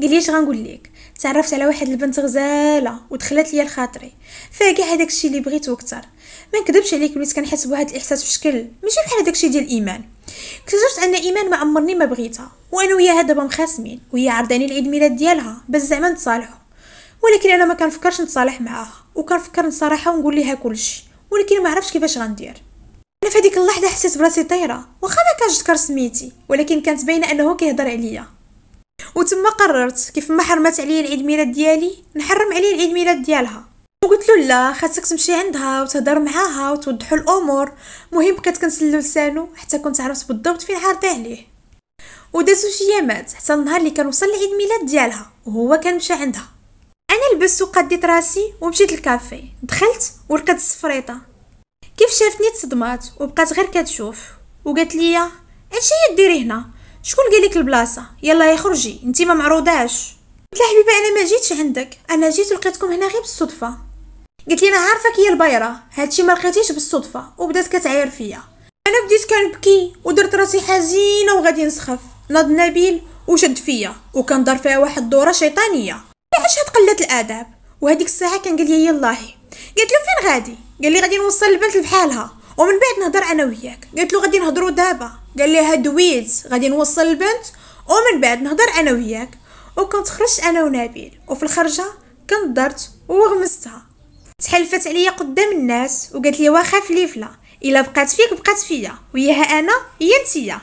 قال لي اش غنقول لك تعرفت على واحد البنت غزاله ودخلت ليا لخاطري فيها كاع هذاك الشيء اللي بغيت اكثر ما نكذبش عليك وليت كنحس بواحد الاحساس في شكل ماشي بحال داكشي الشيء ديال ايمان اكتشفت ان ايمان ما عمرني ما بغيتها وانا وياها دابا مخاسمين وهي عرضاني العيد ميلاد ديالها بس زعما نتصالحوا ولكن انا ما كنفكرش نتصالح معاها وكنفكر نصراحه ونقول لها كلشي ولكن ما عرفتش كيفاش غندير انا في هذيك اللحظه حسيت براسي طايره واخا ما كانش ذكر سميتي ولكن كانت باينه انه كيهضر عليا وتما قررت كيف ما حرمت عليا العيد ميلاد ديالي نحرم عليا العيد ميلاد ديالها وقلت له لا خاصك تمشي عندها وتهضر معاها وتوضحوا الامور مهم بقيت كنسلو لسانو حتى كنت عرفت بالضبط فين عارضه عليه ودازو شي يامات حتى النهار اللي كان وصل لعيد ميلاد ديالها وهو كان مشى عندها انا لبست وقديت راسي ومشيت للكافي دخلت ولقيت السفريطه كيف شافتني تصدمات وبقات غير كتشوف وقالت لي اش هي ديري هنا شكون قال لك البلاصه يلا يا خرجي انت ما معروضاش قلت لها حبيبه انا ما جيتش عندك انا جيت ولقيتكم هنا غير بالصدفه قلت لي انا عارفه هي البايره هادشي ما لقيتيش بالصدفه وبدات كتعاير فيا انا بديت كنبكي ودرت راسي حزينه وغادي نسخف ناض نبيل وشد فيا وكان دار فيها واحد الدوره شيطانيه علاش هاد قله الاداب وهذيك الساعه كان قال لي يلاه قلت له فين غادي قال لي غادي نوصل البنت لبحالها ومن بعد نهضر انا وياك قلت له غادي نهضروا دابا قال لها دويت غادي نوصل البنت ومن بعد نهضر انا وياك وكنت خرجت انا ونبيل وفي الخرجه كنضرت وغمستها تحلفت عليا قدام الناس وقالت لي واخا فليفله الا بقات فيك بقات فيا وياها انا هي انتيا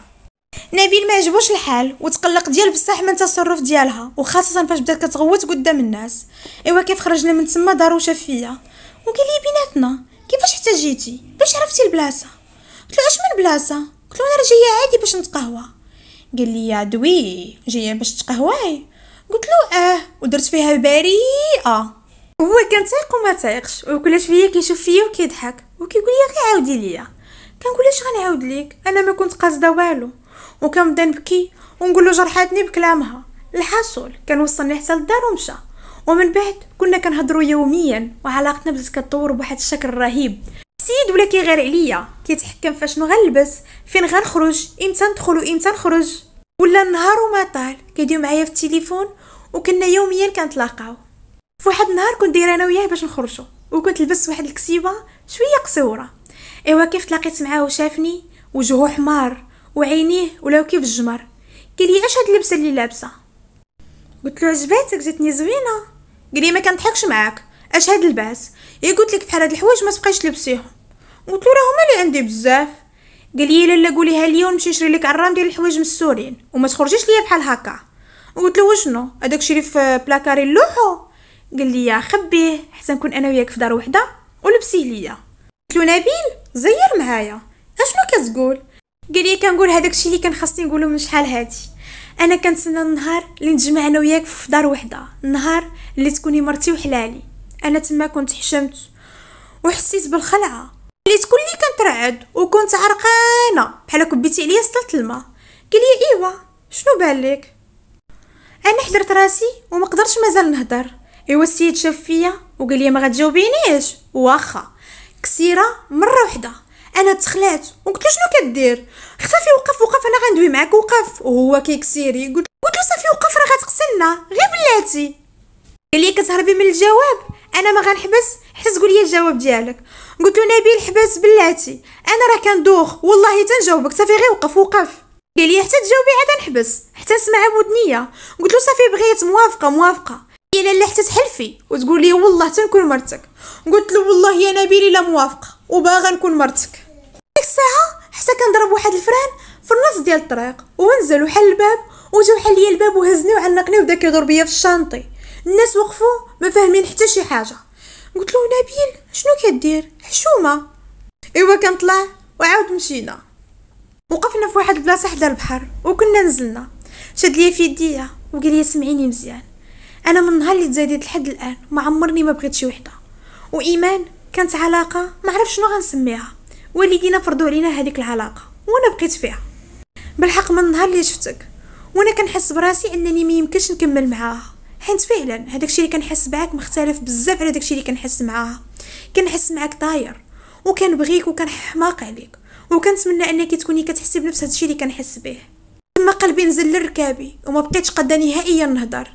نبيل ما عجبوش الحال وتقلق ديال بصح من التصرف ديالها وخاصه فاش بدات كتغوت قدام الناس ايوا كيف خرجنا من تما دارو شاف فيا وقال لي بيناتنا كيفاش حتى جيتي باش عرفتي البلاصه قلت له اش من بلاصه قلت له انا جايه عادي باش نتقهوى قال لي دوي جايه باش تقهواي قلت له اه ودرت فيها بريئه هو كان تايق وما تايقش وكل شويه كيشوف فيا وكيضحك وكيقول لي غير عاودي ليا كنقول اش غنعاود ليك انا ما كنت قاصده والو وكنبدا نبكي ونقول له جرحتني بكلامها الحصول كان وصلني حتى للدار ومشى ومن بعد كنا كنهضروا يوميا وعلاقتنا بدات كتطور بواحد الشكل رهيب السيد ولا كيغير عليا كيتحكم فاش غنلبس فين غنخرج امتى ندخل وامتى نخرج ولا النهار وما طال كيديو معايا في التليفون وكنا يوميا كنتلاقاو فواحد النهار كنت دايره انا وياه باش نخرجوا وكنت لبست واحد الكسيبه شويه قصيره ايوا كيف تلاقيت معاه وشافني وجهه حمار وعينيه ولاو كيف الجمر قال لي اش هاد اللبسه اللي لابسه قلت له عجباتك جاتني زوينه قال لي ما كنضحكش معاك اش هاد الباس اي قلت لك بحال هاد الحوايج ما تبقايش تلبسيهم قلت له هما اللي عندي بزاف قال لي لالا قوليها ليا ونمشي نشري لك عرام ديال الحوايج من السورين وما تخرجيش ليا بحال هكا قلت له وشنو هذاك شري في بلاكاري اللوحو قال لي خبيه حتى نكون انا وياك في دار وحده ولبسيه ليا قلت له نبيل زير معايا اشنو كتقول قال لي كنقول هذاك الشيء اللي كان خاصني نقوله من شحال هادي انا كنتسنى النهار اللي نجمع انا وياك في دار وحده النهار اللي تكوني مرتي وحلالي انا تما كنت حشمت وحسيت بالخلعه وليت كلي كنترعد وكنت عرقانه بحال كبيتي عليا سطلت الماء قال ايوا شنو بان انا حضرت راسي وما قدرتش مازال نهضر ايوا السيد شاف فيا وقال لي ما غتجاوبينيش واخا كسيره مره وحده انا تخلعت وقلت له شنو كدير اختفي وقف وقف انا غندوي معاك وقف وهو كيكسيري قلت قلت له صافي وقف راه غتقتلنا غير بلاتي قال لي كتهربي من الجواب انا ما غنحبس حتى لي الجواب ديالك قلت له نبيل حباس بلاتي انا راه كندوخ والله تنجاوبك صافي غير وقف وقف قال لي حتى تجاوبي عاد نحبس حتى نسمعها بودنيا قلت له صافي بغيت موافقه موافقه يا لاله حتى تحلفي وتقول لي والله تنكون مرتك قلت له والله يا نبيل الا موافقه وباغا نكون مرتك ديك الساعه حتى كنضرب واحد الفران في النص ديال الطريق ونزل وحل الباب وجا وحل لي الباب وهزني وعنقني وبدا يضرب في الشانطي الناس وقفوا ما فاهمين حتى شي حاجه قلت له نبيل شنو كدير حشومه ايوا كنطلع وعاود مشينا وقفنا في واحد البلاصه حدا البحر وكنا نزلنا شاد ليا في يديا وقال لي سمعيني مزيان انا من نهار اللي تزايدت لحد الان ما عمرني ما بغيت شي وحده وايمان كانت علاقه ما عرف شنو غنسميها والدينا فرضوا علينا هذيك العلاقه وانا بقيت فيها بالحق من نهار اللي شفتك وانا كنحس براسي انني ما يمكنش نكمل معاها حيت فعلا هذاك الشيء اللي كنحس معاك مختلف بزاف على داكشي اللي كنحس معاها كنحس معاك طاير وكنبغيك وكنحماق عليك وكنتمنى انك تكوني كتحسي بنفس هادشي اللي كنحس به تما قلبي نزل لركابي وما بقيتش قاده نهائيا نهضر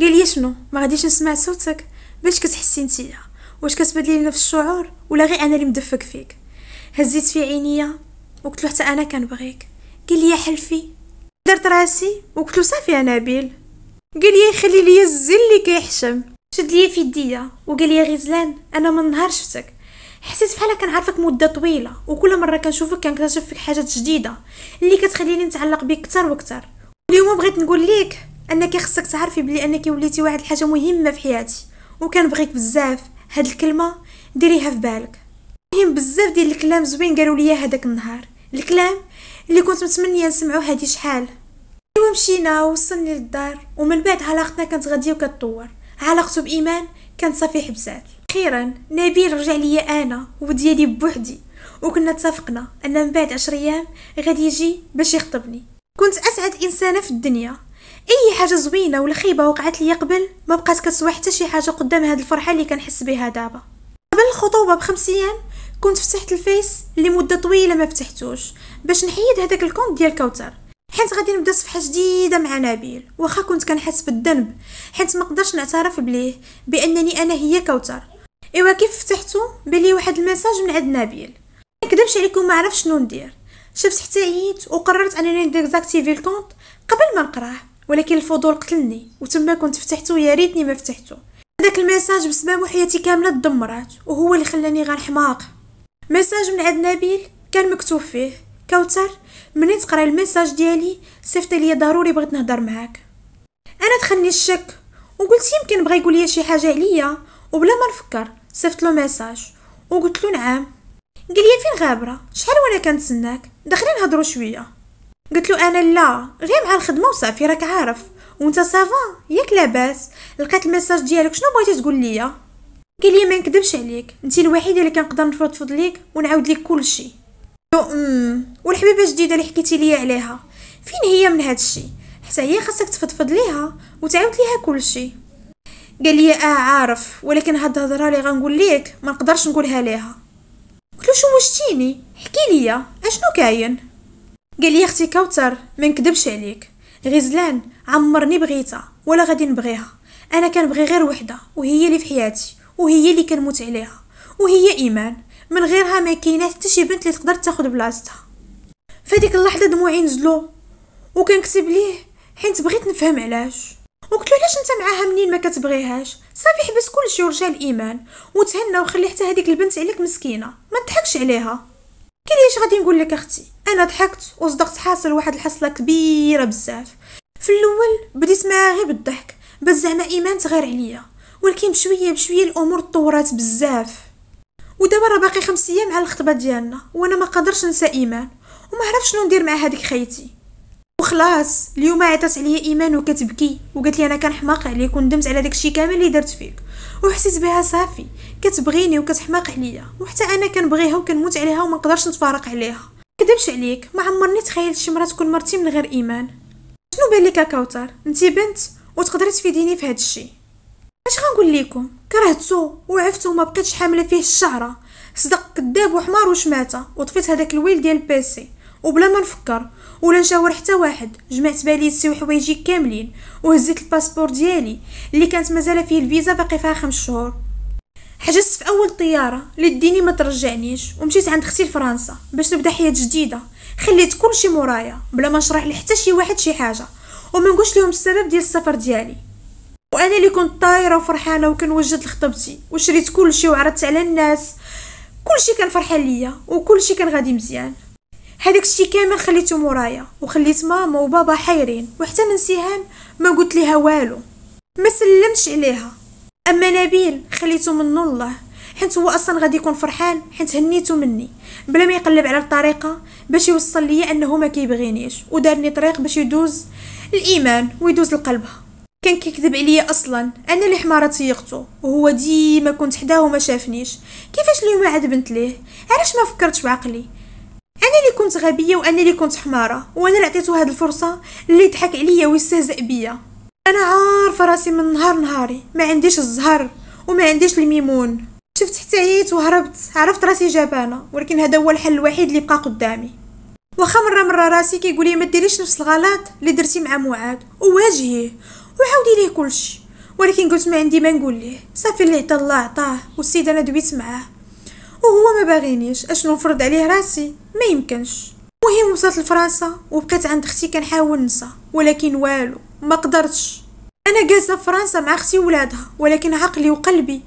قال لي شنو ما غاديش نسمع صوتك باش كتحسي نتيا واش كتبدلي لي نفس الشعور ولا غير انا اللي مدفك فيك هزيت في عينيا وقلت له حتى انا كنبغيك قال لي حلفي درت راسي وقلت له صافي يا نبيل قال لي خلي لي الزل اللي كيحشم شد لي في يديا وقال لي غزلان انا من نهار شفتك حسيت بحال كنعرفك مده طويله وكل مره كنشوفك كنكتشف فيك حاجات جديده اللي كتخليني نتعلق بك اكثر واكثر اليوم بغيت نقول لك انك خصك تعرفي بلي انك وليتي واحد الحاجه مهمه في حياتي وكنبغيك بزاف هاد الكلمه ديريها في بالك مهم بزاف ديال الكلام زوين قالوا لي هذاك النهار الكلام اللي كنت متمنيه نسمعو هادي شحال ايوا مشينا وصلني للدار ومن بعد علاقتنا كانت غاديه وكتطور علاقته بايمان كانت صافي حبسات اخيرا نبيل رجع ليا انا وديالي بوحدي وكنا اتفقنا ان من بعد عشر ايام غادي يجي باش يخطبني كنت اسعد انسانه في الدنيا اي حاجه زوينه ولا خيبه وقعت لي قبل ما بقات كتسوى حتى شي حاجه قدام هاد الفرحه اللي كنحس بها دابا قبل الخطوبه بخمس ايام كنت فتحت الفيس لمده طويله ما فتحتوش باش نحيد هذاك الكونت ديال كوثر حيت غادي نبدا صفحه جديده مع نبيل واخا كنت كنحس بالذنب حيت ما قدرش نعترف بليه بانني انا هي كوثر ايوا كيف فتحتو بلي واحد الميساج من عند نبيل ما نكذبش عليكم ما عرفش شنو ندير شفت حتى عييت وقررت انني ديزاكتيفي الكونت قبل ما نقراه ولكن الفضول قتلني وتما كنت فتحتو يا ريتني ما فتحتو هذاك الميساج بسبب حياتي كامله تدمرات وهو اللي خلاني غير حماق ميساج من عند نبيل كان مكتوب فيه كوثر منين تقرا الميساج ديالي صيفط ليا ضروري بغيت نهضر معاك انا دخلني الشك وقلت يمكن بغى يقول لي شي حاجه عليا وبلا ما نفكر صيفط له ميساج وقلت له نعم قال لي فين غابره شحال وانا كنتسناك دخلي نهضروا شويه قلت له انا لا غير مع الخدمه وصافي راك عارف وانت سافا ياك لاباس لقيت الميساج ديالك شنو بغيتي تقول لي قال لي ما نكذبش عليك انت الوحيده اللي كنقدر نفضفض ليك ونعاود ليك كلشي أمم، والحبيبه الجديده اللي حكيتي لي عليها فين هي من هذا الشيء حتى هي خاصك تفضفض ليها وتعاود ليها كلشي قال لي اه عارف ولكن هاد الهضره اللي غنقول ليك ما نقدرش نقولها ليها قلت له شو مشتيني حكي لي اشنو كاين قال لي اختي كوثر ما نكذبش عليك غزلان عمرني بغيتها ولا غادي نبغيها انا كنبغي غير وحده وهي اللي في حياتي وهي اللي كنموت عليها وهي ايمان من غيرها ما كاينه حتى شي بنت اللي تقدر تاخذ بلاصتها فهذيك اللحظه دموعي نزلو وكنكتب ليه حيت بغيت نفهم علاش وقلت له علاش انت معاها منين ما كتبغيهاش صافي حبس كلشي ورجع الايمان وتهنى وخلي حتى هذيك البنت عليك مسكينه ما تضحكش عليها كي ليش غادي نقول لك اختي انا ضحكت وصدقت حاصل واحد الحصله كبيره بزاف في الاول بديت معاها غير بالضحك بس زعما ايمان تغير عليا ولكن بشويه بشويه الامور تطورات بزاف ودابا راه باقي خمس ايام على الخطبه ديالنا وانا ما قدرش ننسى ايمان وما عرفتش شنو ندير مع هذيك خيتي وخلاص اليوم عيطات عليا ايمان وكتبكي وقالت لي انا كنحماق عليك وندمت على داكشي كامل اللي درت فيك وحسيت بها صافي كتبغيني وكتحماق عليا وحتى انا كنبغيها وكنموت عليها وما نقدرش نتفارق عليها كدبش عليك ما عمرني تخيلت شي مرة تكون مرتي من غير ايمان شنو بان لك كوثر انت بنت وتقدري تفيديني في هذا الشيء اش غنقول لكم كرهتو وعفتو ما بقيتش حامله فيه الشعره صدق كذاب وحمار وشماته وطفيت هذاك الويل ديال البيسي وبلا ما نفكر ولا نشاور حتى واحد جمعت باليتي وحوايجي كاملين وهزيت الباسبور ديالي اللي كانت مازال فيه الفيزا باقي فيها خمس شهور حجزت في اول طياره لديني ما ترجعنيش ومشيت عند اختي لفرنسا باش نبدا حياه جديده خليت كلشي مورايا بلا ما نشرح لحتى شي واحد شي حاجه وما نقولش لهم السبب ديال السفر ديالي وانا اللي كنت طايره وفرحانه وكنوجد لخطبتي وشريت كلشي وعرضت على الناس كلشي كان فرحان ليا شيء كان غادي مزيان هذاك الشيء كامل خليته مورايا وخليت ماما وبابا حيرين وحتى من سهام ما قلت لها والو ما سلمتش عليها اما نبيل خليته من الله حيت هو اصلا غادي يكون فرحان حيت هنيته مني بلا ما يقلب على الطريقه باش يوصل ليا انه ما كيبغينيش ودارني طريق باش يدوز الايمان ويدوز لقلبها كان كيكذب عليا اصلا انا اللي حماره تيقته وهو ديما كنت حداه وما شافنيش كيفاش اليوم عاد بنت ليه علاش ما فكرتش بعقلي انا اللي كنت غبيه وانا اللي كنت حماره وانا اللي عطيتو هاد الفرصه اللي ضحك عليا ويستهزئ بيا انا عارفه راسي من نهار نهاري ما عنديش الزهر وما عنديش الميمون شفت حتى عييت وهربت عرفت راسي جبانه ولكن هذا هو الحل الوحيد اللي بقى قدامي واخا مره مره راسي كيقول لي ما ديريش نفس الغلط اللي درتي مع معاد وواجهيه وعاودي ليه كلشي ولكن قلت ما عندي ما نقول ليه صافي اللي عطا الله عطاه والسيد انا دويت معاه وهو ما باغينيش اشنو نفرض عليه راسي ما يمكنش المهم وصلت لفرنسا وبقيت عند اختي كنحاول ننسى ولكن والو ما قدرتش انا جالسه في فرنسا مع اختي وولادها ولكن عقلي وقلبي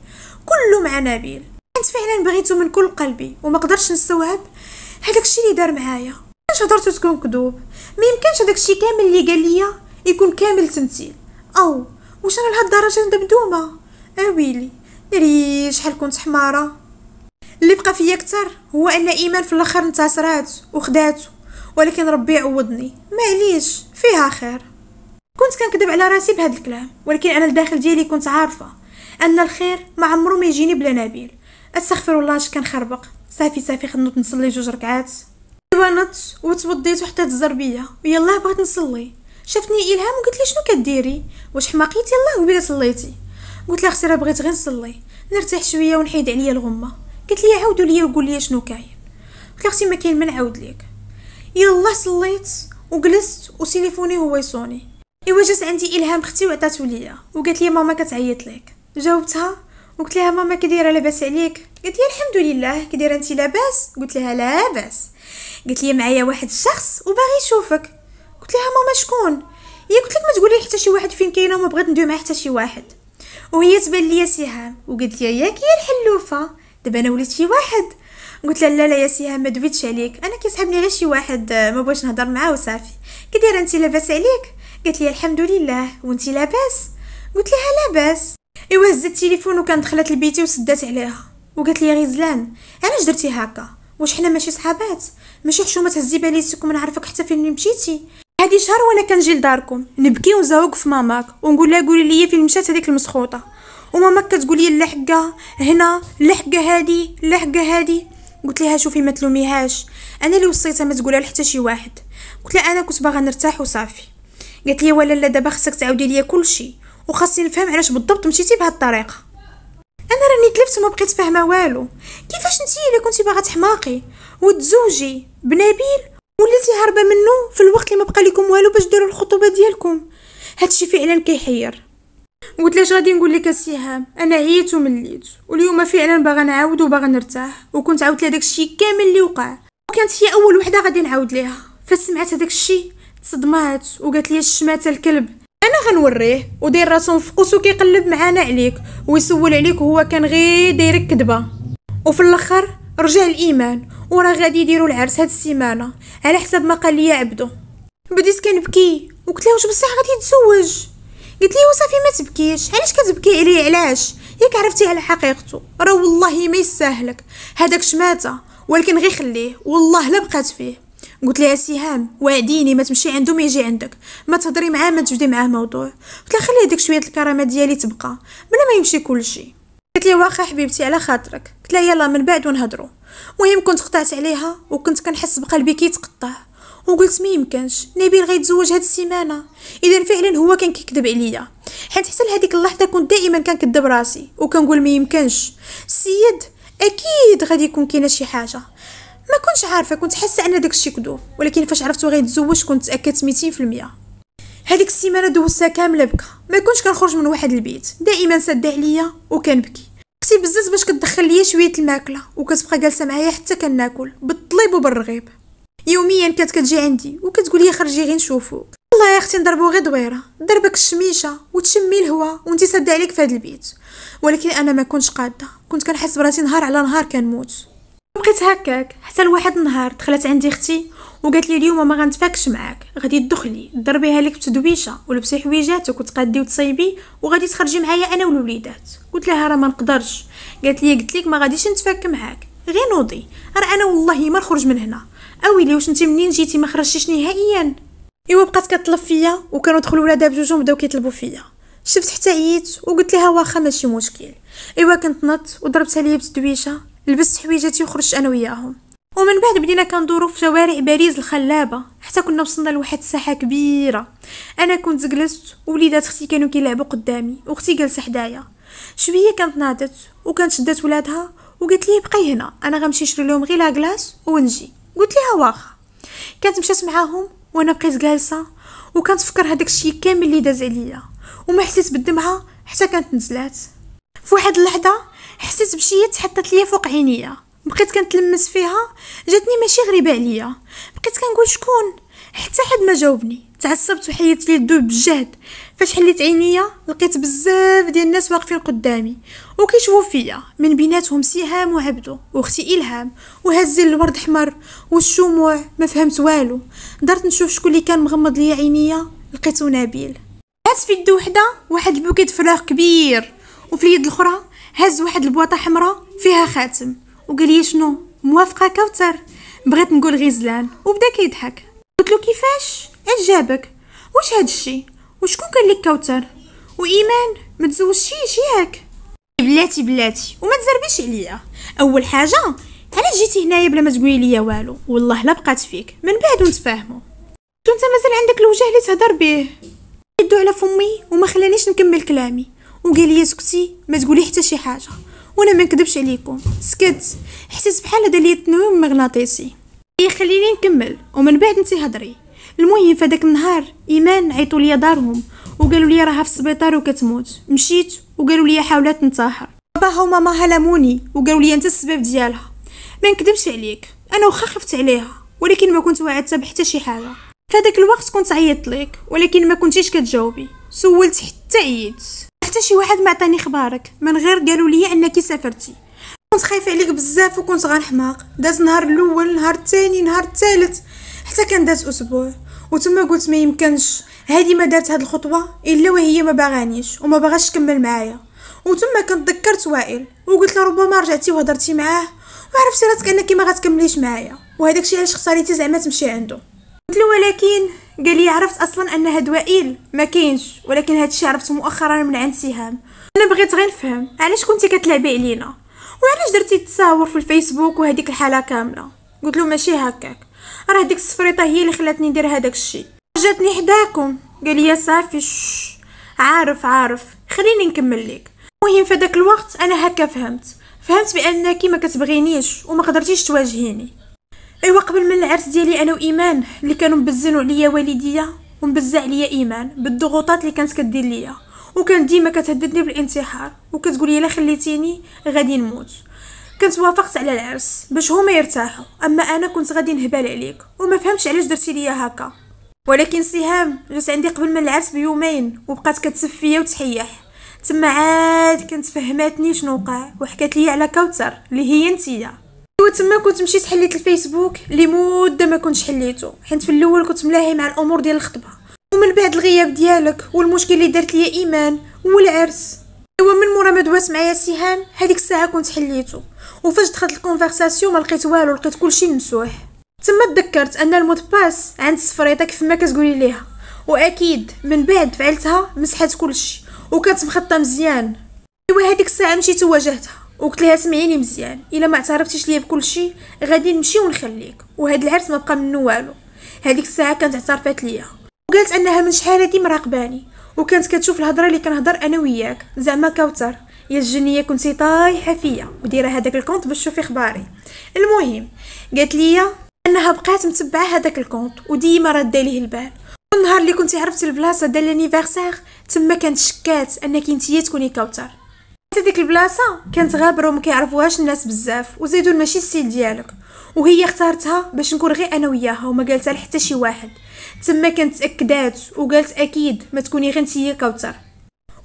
كله مع نبيل كنت فعلا بغيته من كل قلبي وما قدرتش نستوعب هذاك الشيء اللي دار معايا كنت هضرته تكون كذوب ما يمكنش هذاك الشيء كامل اللي قال يكون كامل تمثيل او واش وشنو الدرجه ندمدومه اويلي إيه ناري شحال كنت حماره اللي بقى فيا كتر هو ان ايمان في الاخر انتصرات وخداته ولكن ربي عوضني معليش فيها خير كنت كنكذب على راسي بهذا الكلام ولكن انا الداخل ديالي كنت عارفه ان الخير ما عمرو ما يجيني بلا نبيل استغفر الله اش كنخربق صافي صافي خدمت نصلي جوج ركعات تبانت وتوضيت وحتى الزربيه ويلا بغيت نصلي شافتني الهام وقلت لي شنو كديري واش حماقيتي الله قبيله صليتي قلت لها راه بغيت غير نصلي نرتاح شويه ونحيد عليا الغمه قلت لي عاودوا لي وقول لي شنو كاين قلت لها اختي ما كاين ما نعاود لك يلا صليت وجلست وسيليفوني هو يصوني ايوا جات عندي الهام اختي وعطاتو ليا وقالت لي ماما كتعيط لك جاوبتها وقلت لها ماما كديره لاباس عليك قالت لي الحمد لله كديره انت لاباس قلت لها لاباس قالت لي معايا واحد الشخص وباغي يشوفك قلت لها ماما شكون هي قلت لك ما تقولي حتى شي واحد فين كاينه وما بغيت ندوي مع حتى شي واحد وهي تبان ليا سهام وقلت لها ياك هي الحلوفه دابا انا وليت شي واحد قلت لها لا لا يا سهام ما دويتش عليك انا كيسحبني على شي واحد ما بغيتش نهضر معاه وصافي كي دايره انت لاباس عليك قالت لي الحمد لله وانت لاباس قلت لها لاباس ايوا هزت التليفون وكان دخلت لبيتي وسدات عليها وقالت لي غزلان علاش درتي هكا واش حنا ماشي صحابات ماشي حشومه تهزي باليتك وما حتى فين مشيتي هادي شهر وانا كنجي لداركم نبكي وزهوق في ماماك ونقول لها قولي لي فين مشات هذيك المسخوطه وماما كتقول لي اللحقه هنا اللحقه هادي اللحقه هادي قلت لها شوفي ما تلوميهاش انا اللي وصيتها ما تقولها لحتى شي واحد قلت لها انا كنت باغا نرتاح وصافي قالت لي ولا لا دابا خصك تعاودي ليا كلشي وخاصني نفهم علاش بالضبط مشيتي بهاد الطريقه انا راني تلفت وما بقيت فاهمه والو كيفاش نتي الا كنتي باغا تحماقي وتزوجي بنبيل ولاتي هاربه منه في الوقت اللي ما بقى لكم والو باش ديروا الخطوبه ديالكم هادشي فعلا كيحير لاش غادي نقول لك السهام انا عييت ومليت واليوم فعلا باغا نعاود وباغا نرتاح وكنت عاودت لها داكشي كامل اللي وقع وكانت هي اول وحده غادي نعاود ليها فسمعت هذاك الشيء تصدمات وقالت لي الشماته الكلب انا غنوريه وداير راسو مفقوس وكيقلب معانا عليك ويسول عليك وهو كان غير دايرك كدبه وفي الاخر رجع الايمان وراه غادي يديروا العرس هاد السيمانه على حسب ما قال لي عبدو بديت كنبكي وقلت له بصح غادي يتزوج قلت لي صافي ما تبكيش علاش كتبكي عليه علاش ياك عرفتي على حقيقته راه والله ما يستاهلك هذاك شماته ولكن غير خليه والله لا بقات فيه قلت لها سهام وعديني ما تمشي عنده ما يجي عندك ما تهضري معاه ما تجدي معاه موضوع قلت لها خلي هذيك شويه الكرامه ديالي تبقى بلا ما يمشي كلشي قلت لي واخا حبيبتي على خاطرك قلت لها يلا من بعد ونهضروا مهم كنت قطعت عليها وكنت كنحس بقلبي كيتقطع وقلت ما يمكنش نبيل غيتزوج هاد السيمانه اذا فعلا هو كان كيكذب عليا حيت حتى لهذيك اللحظه كنت دائما كنكذب راسي وكنقول ما يمكنش السيد اكيد غادي يكون كاينه شي حاجه ما كنتش عارفه كنت حاسه ان داكشي كذوب ولكن فاش عرفتو غيتزوج كنت تاكدت 200% هذيك السيمانه دوزتها كامله بكا ما كنتش كنخرج من واحد البيت دائما سد عليا وكنبكي كتي بزاف باش كتدخل ليا شويه الماكله وكتبقى جالسه معايا حتى كناكل بالطليب وبالرغيب يوميا كانت كتجي عندي وكتقول لي خرجي غير نشوفوك والله يا اختي نضربو غير دويره ضربك الشميشه وتشمي الهواء وانت ساده عليك في هذا البيت ولكن انا ما كنتش قاده كنت كنحس براسي نهار على نهار كنموت بقيت هكاك حتى لواحد النهار دخلت عندي اختي وقالت لي اليوم ما غنتفاكش معاك غادي تدخلي ضربيها لك بتدويشه ولبسي حويجاتك وتقادي وتصيبي وغادي تخرجي معايا انا والوليدات قلت لها راه ما نقدرش قالت لي قلت لك ما غاديش نتفاك معاك غير نوضي راه انا والله ما نخرج من هنا اويلي واش انت منين جيتي ما خرجتيش نهائيا ايوا بقات كتطلب فيا وكانوا دخلوا ولادها بجوجهم بداو كيطلبوا فيا شفت حتى عييت وقلت لها واخا ماشي مشكل ايوا كنت نط وضربتها ليا بتدويشه لبست حويجاتي وخرجت انا وياهم ومن بعد بدينا كندورو في شوارع باريس الخلابه حتى كنا وصلنا لواحد الساحه كبيره انا كنت جلست ووليدات اختي كانوا كيلعبوا قدامي واختي جالسه حدايا شويه كانت ناضت وكانت شدات ولادها وقالت لي بقي هنا انا غنمشي نشري لهم غير لاكلاس ونجي قلت لها واخا كانت مشات معاهم وانا بقيت جالسه فكر هذاك الشيء كامل اللي داز عليا وما حسيت بالدمعه حتى كانت نزلات في واحد اللحظه حسيت بشي تحطت ليا فوق عينيا بقيت كنتلمس فيها جاتني ماشي غريبه عليا بقيت كنقول شكون حتى حد ما جاوبني تعصبت وحيدت لي الدوب بجهد فاش حليت عينيا لقيت بزاف ديال الناس واقفين قدامي وكيشوفوا فيا من بيناتهم سهام وعبدو واختي الهام وهزين الورد حمر والشموع ما فهمت والو درت نشوف شكون اللي كان مغمض ليا عينيا لقيتو نبيل هز في يد وحده واحد البوكيت فراغ كبير وفي اليد الاخرى هز واحد البواطه حمراء فيها خاتم وقال لي شنو موافقه كوثر بغيت نقول غزلان وبدا كيضحك قلت له كيفاش اش جابك واش هاد الشي وشكون قال لك كوثر وايمان ما تزوجتيش ياك بلاتي بلاتي وما تزربيش عليا اول حاجه علاش جيتي هنايا بلا ما تقولي ليا والو والله لا بقات فيك من بعد ونتفاهموا انت مازال عندك الوجه اللي تهضر به يدو على فمي وما خلانيش نكمل كلامي وقال لي سكتي ما تقولي حتى شي حاجه وانا ما نكذبش عليكم سكت حسيت بحال هذا ليا التنويم مغناطيسي يخليني نكمل ومن بعد نتي هضري المهم فداك النهار ايمان عيطوا لي دارهم وقالوا لي راها في السبيطار وكتموت مشيت وقالوا لي حاولات تنتحر باباها وماما هلموني وقالوا لي انت السبب ديالها ما نكذبش عليك انا واخا خفت عليها ولكن ما كنت وعدتها بحتى شي حاجه فداك الوقت كنت عيطت لك ولكن ما كنتيش كتجاوبي سولت حتى عييت حتى شي واحد ما عطاني خبارك من غير قالوا لي انك سافرتي كنت خايف عليك بزاف وكنت غنحماق داز نهار الاول نهار الثاني نهار الثالث حتى كان داز اسبوع وتما قلت ما يمكنش هادي ما دارت هاد الخطوه الا وهي ما باغانيش وما باغاش تكمل معايا وتما كنت ذكرت وائل وقلت له ربما رجعتي وهضرتي معاه وعرفتي راسك انك ما غتكمليش معايا وهذاك الشيء علاش خساريتي زعما تمشي عنده قلت له ولكن قال لي عرفت اصلا انها دوائل ما كاينش ولكن هادشي عرفته مؤخرا من عند سهام انا بغيت غير نفهم علاش كنتي كتلعبي علينا وعلاش درتي التصاور في الفيسبوك وهذيك الحاله كامله قلت له ماشي هكاك راه ديك السفريطه هي اللي خلاتني ندير هذاك الشيء جاتني حداكم قال لي صافي عارف عارف خليني نكمل لك المهم في الوقت انا هكا فهمت فهمت بانك ما كتبغينيش وما قدرتيش تواجهيني ايوا قبل من العرس ديالي انا وايمان اللي كانوا مبزنوا عليا والديا ومبزع عليا ايمان بالضغوطات اللي كانت كدير ليا وكان ديما كتهددني بالانتحار وكتقول لي الا خليتيني غادي نموت كنت وافقت على العرس باش هما يرتاحوا اما انا كنت غادي نهبل عليك وما فهمتش علاش درتي ليا هكا ولكن سهام جات عندي قبل من العرس بيومين وبقات كتسف فيا وتحيح تما عاد كانت فهماتني شنو وقع وحكات لي على كوثر اللي هي نتيا تما كنت مشيت حليت الفيسبوك لمده ما كنتش حليته حيت في الاول كنت ملاهي مع الامور ديال الخطبه ومن بعد الغياب ديالك والمشكل اللي دارت ليا ايمان والعرس ايوا من مورا ما دوات معايا سهام هذيك الساعه كنت حليته وفاش دخلت الكونفرساسيون ما لقيت والو لقيت كلشي ممسوح تما تذكرت ان المود باس عند السفريطه كيف ما كتقولي ليها واكيد من بعد فعلتها مسحت كلشي وكانت مخطه مزيان ايوا هذيك الساعه مشيت واجهتها وقلت لها سمعيني مزيان الا ما اعترفتيش ليا بكل شيء غادي نمشي ونخليك وهاد العرس ما بقى منه والو هذيك الساعه كانت اعترفت ليا وقالت انها من شحال هادي مراقباني وكانت كتشوف الهضره اللي كنهضر انا وياك زعما كوثر يا الجنيه كنتي طايحه فيا وديره هذاك الكونت باش تشوفي اخباري المهم قالت لي انها بقات متبعه هذاك الكونت وديما راده ليه البال النهار اللي كنتي عرفتي البلاصه ديال لانيفيرسير تما كانت شكات انك انتي تكوني كوثر حتى ديك البلاصه كانت غابره وما كيعرفوهاش الناس بزاف وزيدون ماشي السيل ديالك وهي اختارتها باش نكون غير انا وياها وما قالتها لحتى شي واحد تما كانت تاكدات وقالت اكيد ما تكوني غير نتيا كوثر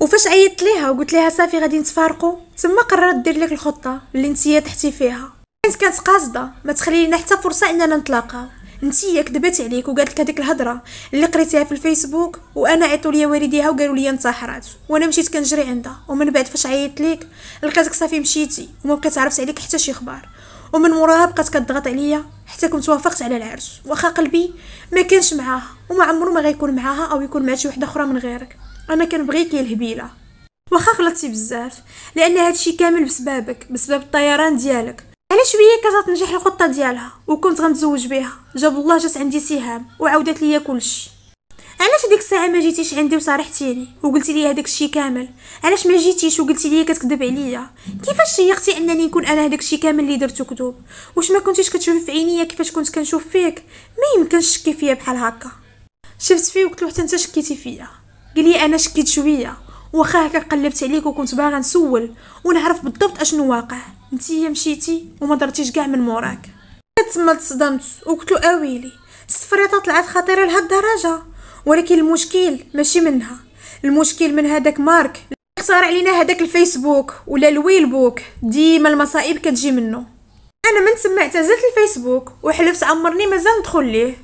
وفاش عيطت ليها وقلت ليها صافي غادي نتفارقوا تما قررت دير لك الخطه اللي نتيا تحتي فيها كانت كانت قاصده ما تخلينا حتى فرصه اننا نتلاقاو انتيا كذبات عليك وقالت لك هذيك الهضره اللي قريتيها في الفيسبوك وانا عيطوا لي والديها وقالوا لي انتحرات وانا مشيت كنجري عندها ومن بعد فاش عيطت ليك لقيتك صافي مشيتي وما بقيت عرفت عليك حتى شي خبار ومن موراها بقات كتضغط عليا حتى كنت وافقت على العرس واخا قلبي ما كانش معاها وما عمره ما غيكون معاها او يكون مع شي وحده اخرى من غيرك انا كنبغيك يا الهبيله واخا غلطتي بزاف لان هادشي كامل بسببك بسبب الطيران ديالك على شويه كانت تنجح الخطه ديالها وكنت غنتزوج بها جاب الله جات عندي سهام وعاودت ليا كلشي علاش ديك الساعه ما جيتيش عندي وصارحتيني وقلتي لي هذاك الشيء كامل علاش ما جيتيش وقلتي لي كتكذب عليا كيفاش شيقتي انني نكون انا هذاك الشيء كامل اللي درتو كذوب واش ما كنتيش كتشوفي في عينيا كيفاش كنت كنشوف فيك ما يمكنش تشكي فيا بحال هكا شفت فيه وقلت له حتى انت شكيتي فيا قال لي انا شكيت شويه واخا هكا قلبت عليك وكنت باغا نسول ونعرف بالضبط اشنو واقع نتيا مشيتي وما درتيش كاع من موراك تما تصدمت وقلت له اويلي السفريطه طلعت خطيره لهاد الدرجه ولكن المشكل ماشي منها المشكل من هذاك مارك صار علينا هذاك الفيسبوك ولا الويلبوك ديما المصائب كتجي منه انا من تما اعتزلت الفيسبوك وحلفت عمرني مازال ندخل ليه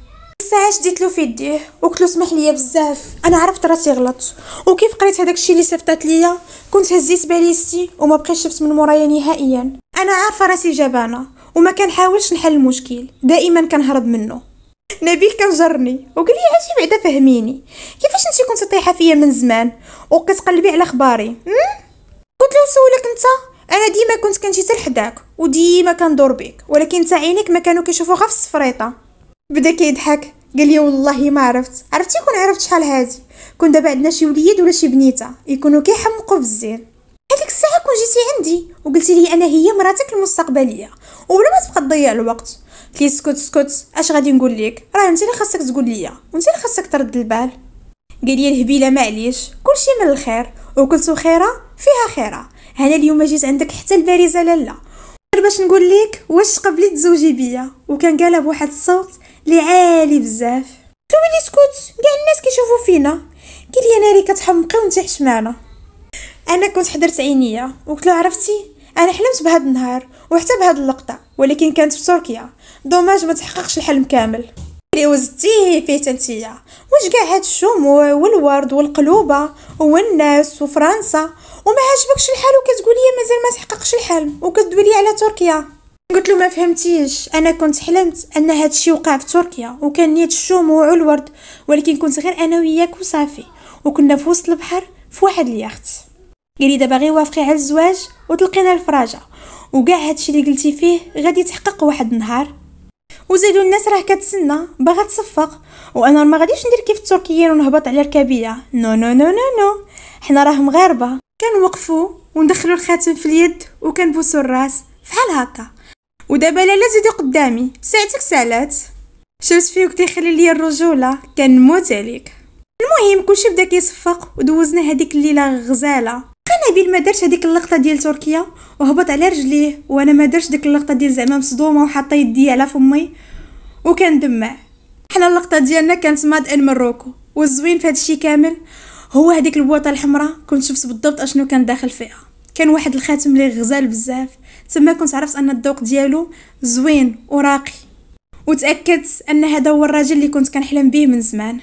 ساعه ديت له في يديه وقلت له سمح لي بزاف انا عرفت راسي غلط وكيف قريت هذاك الشيء اللي صيفطات ليا كنت هزيت باليستي وما بقيتش شفت من مورايا نهائيا انا عارفه راسي جبانه وما كنحاولش نحل المشكل دائما كنهرب منه نبيل كان جرني وقال لي اجي بعدا فهميني كيفاش انت كنت طيحه فيا من زمان وكتقلبي على اخباري قلت له سولك انت انا ديما كنت كنجي تلحداك وديما كندور بك ولكن انت عينيك ما كانوا كيشوفوا غير في السفريطه بدا كيضحك قال لي والله ما عرفت عرفتي كون عرفت شحال هادي كون دابا عندنا شي وليد ولا شي بنيته يكونوا كيحمقوا بزاف هذيك الساعه كون جيتي عندي وقلتي لي انا هي مراتك المستقبليه وبلا ما تبقى تضيع الوقت كي سكوت سكت اش غادي نقول لك راه انت اللي خاصك تقول لي وانت اللي خاصك ترد البال قال لي الهبيله معليش كلشي من الخير وكلتو خيره فيها خيره انا اليوم جيت عندك حتى البارزه لالا باش نقول لك واش قبلي تزوجي بيا وكان قالها بواحد الصوت اللي عالي بزاف تويلي سكوت كاع الناس كيشوفوا فينا كي لي ناري كتحمقي وانت حشمانا انا كنت حضرت عينيا له عرفتي انا حلمت بهذا النهار وحتى بهذه اللقطه ولكن كانت في تركيا دوماج ما تحققش الحلم كامل اللي وزتيه فيه تنتيا واش كاع هاد الشموع والورد والقلوبه والناس وفرنسا وما عجبكش الحال وكتقولي مازال ما تحققش الحلم وكتدوي لي على تركيا قلت له ما فهمتيش انا كنت حلمت ان هذا الشيء وقع في تركيا وكان نيت الشوم هو الورد ولكن كنت غير انا وياك وصافي وكنا في وسط البحر في واحد اليخت قال لي دابا غير وافقي على الزواج وتلقينا الفراجه وكاع هادشي اللي قلتي فيه غادي يتحقق واحد النهار وزادوا الناس راه كتسنى باغا تصفق وانا ما غاديش ندير كيف التركيين ونهبط على ركابيه نو نو نو نو نو حنا راه مغاربه كنوقفوا وندخلوا الخاتم في اليد وكنبوسوا الراس فحال هكا ودابا لالا زيدي قدامي ساعتك سالات شفت فيك تيخلي ليا الرجوله كنموت عليك المهم كلشي بدا كيصفق ودوزنا هذيك الليله غزاله نبيل ما دارش هذيك اللقطه ديال تركيا وهبط على رجليه وانا ما دارش ديك اللقطه ديال زعما مصدومه وحاطه يدي على فمي دمع حنا اللقطه ديالنا كانت ماد ان مروكو والزوين في الشيء كامل هو هذيك البواطه الحمراء كنت شفت بالضبط اشنو كان داخل فيها كان واحد الخاتم لي غزال بزاف تما كنت عرفت ان الذوق ديالو زوين وراقي وتاكدت ان هذا هو الراجل اللي كنت كنحلم به من زمان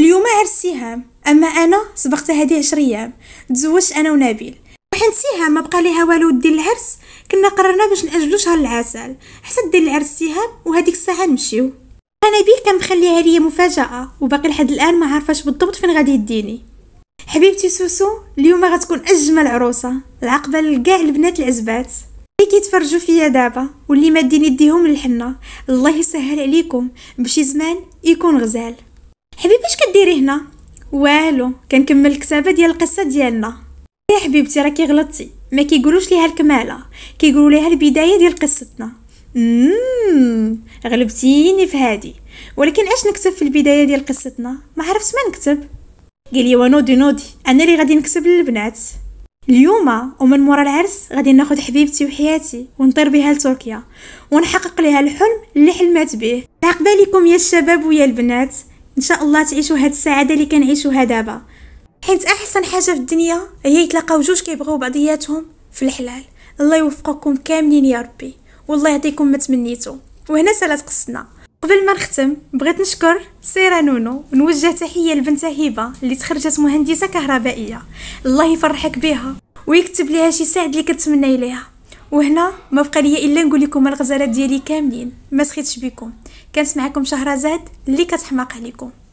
اليوم عرس سهام اما انا سبقت هذه عشر ايام تزوجت انا ونبيل وحين سهام ما بقى ليها والو دير العرس كنا قررنا باش ناجلو شهر العسل حتى دير العرس سهام وهذيك الساعه نمشيو انا بيه كان مخليها ليا مفاجاه وباقي لحد الان ما عارفاش بالضبط فين غادي يديني حبيبتي سوسو اليوم غتكون اجمل عروسه العقبه لكاع البنات العزبات اللي كيتفرجوا فيا دابا واللي مادين يديهم للحنه الله يسهل عليكم بشي زمان يكون غزال حبيبي اش كديري هنا والو كنكمل الكتابه ديال القصه ديالنا يا حبيبتي راكي غلطتي ما كيقولوش ليها الكماله كيقولوا ليها البدايه ديال قصتنا مم. غلبتيني في هادي ولكن اش نكتب في البدايه ديال قصتنا ما عرفت ما نكتب قال لي ونودي نودي انا اللي غادي نكسب للبنات اليوم ومن مورا العرس غادي ناخد حبيبتي وحياتي ونطير بها لتركيا ونحقق لها الحلم اللي حلمت به العقبه لكم يا الشباب ويا البنات ان شاء الله تعيشوا هاد السعاده اللي كنعيشوها دابا حيت احسن حاجه في الدنيا هي يتلاقاو جوج كيبغيو بعضياتهم في الحلال الله يوفقكم كاملين يا ربي والله يعطيكم ما تمنيتو وهنا سالات قصتنا قبل ما نختم بغيت نشكر سيرة نونو نوجه تحية لبنتها هبة اللي تخرجت مهندسة كهربائية الله يفرحك بها ويكتب لها شي سعد اللي كتمنى ليها وهنا ما بقى ليا الا نقول لكم الغزالات ديالي كاملين ما سخيتش بكم كانت معكم شهرزاد اللي كتحماق عليكم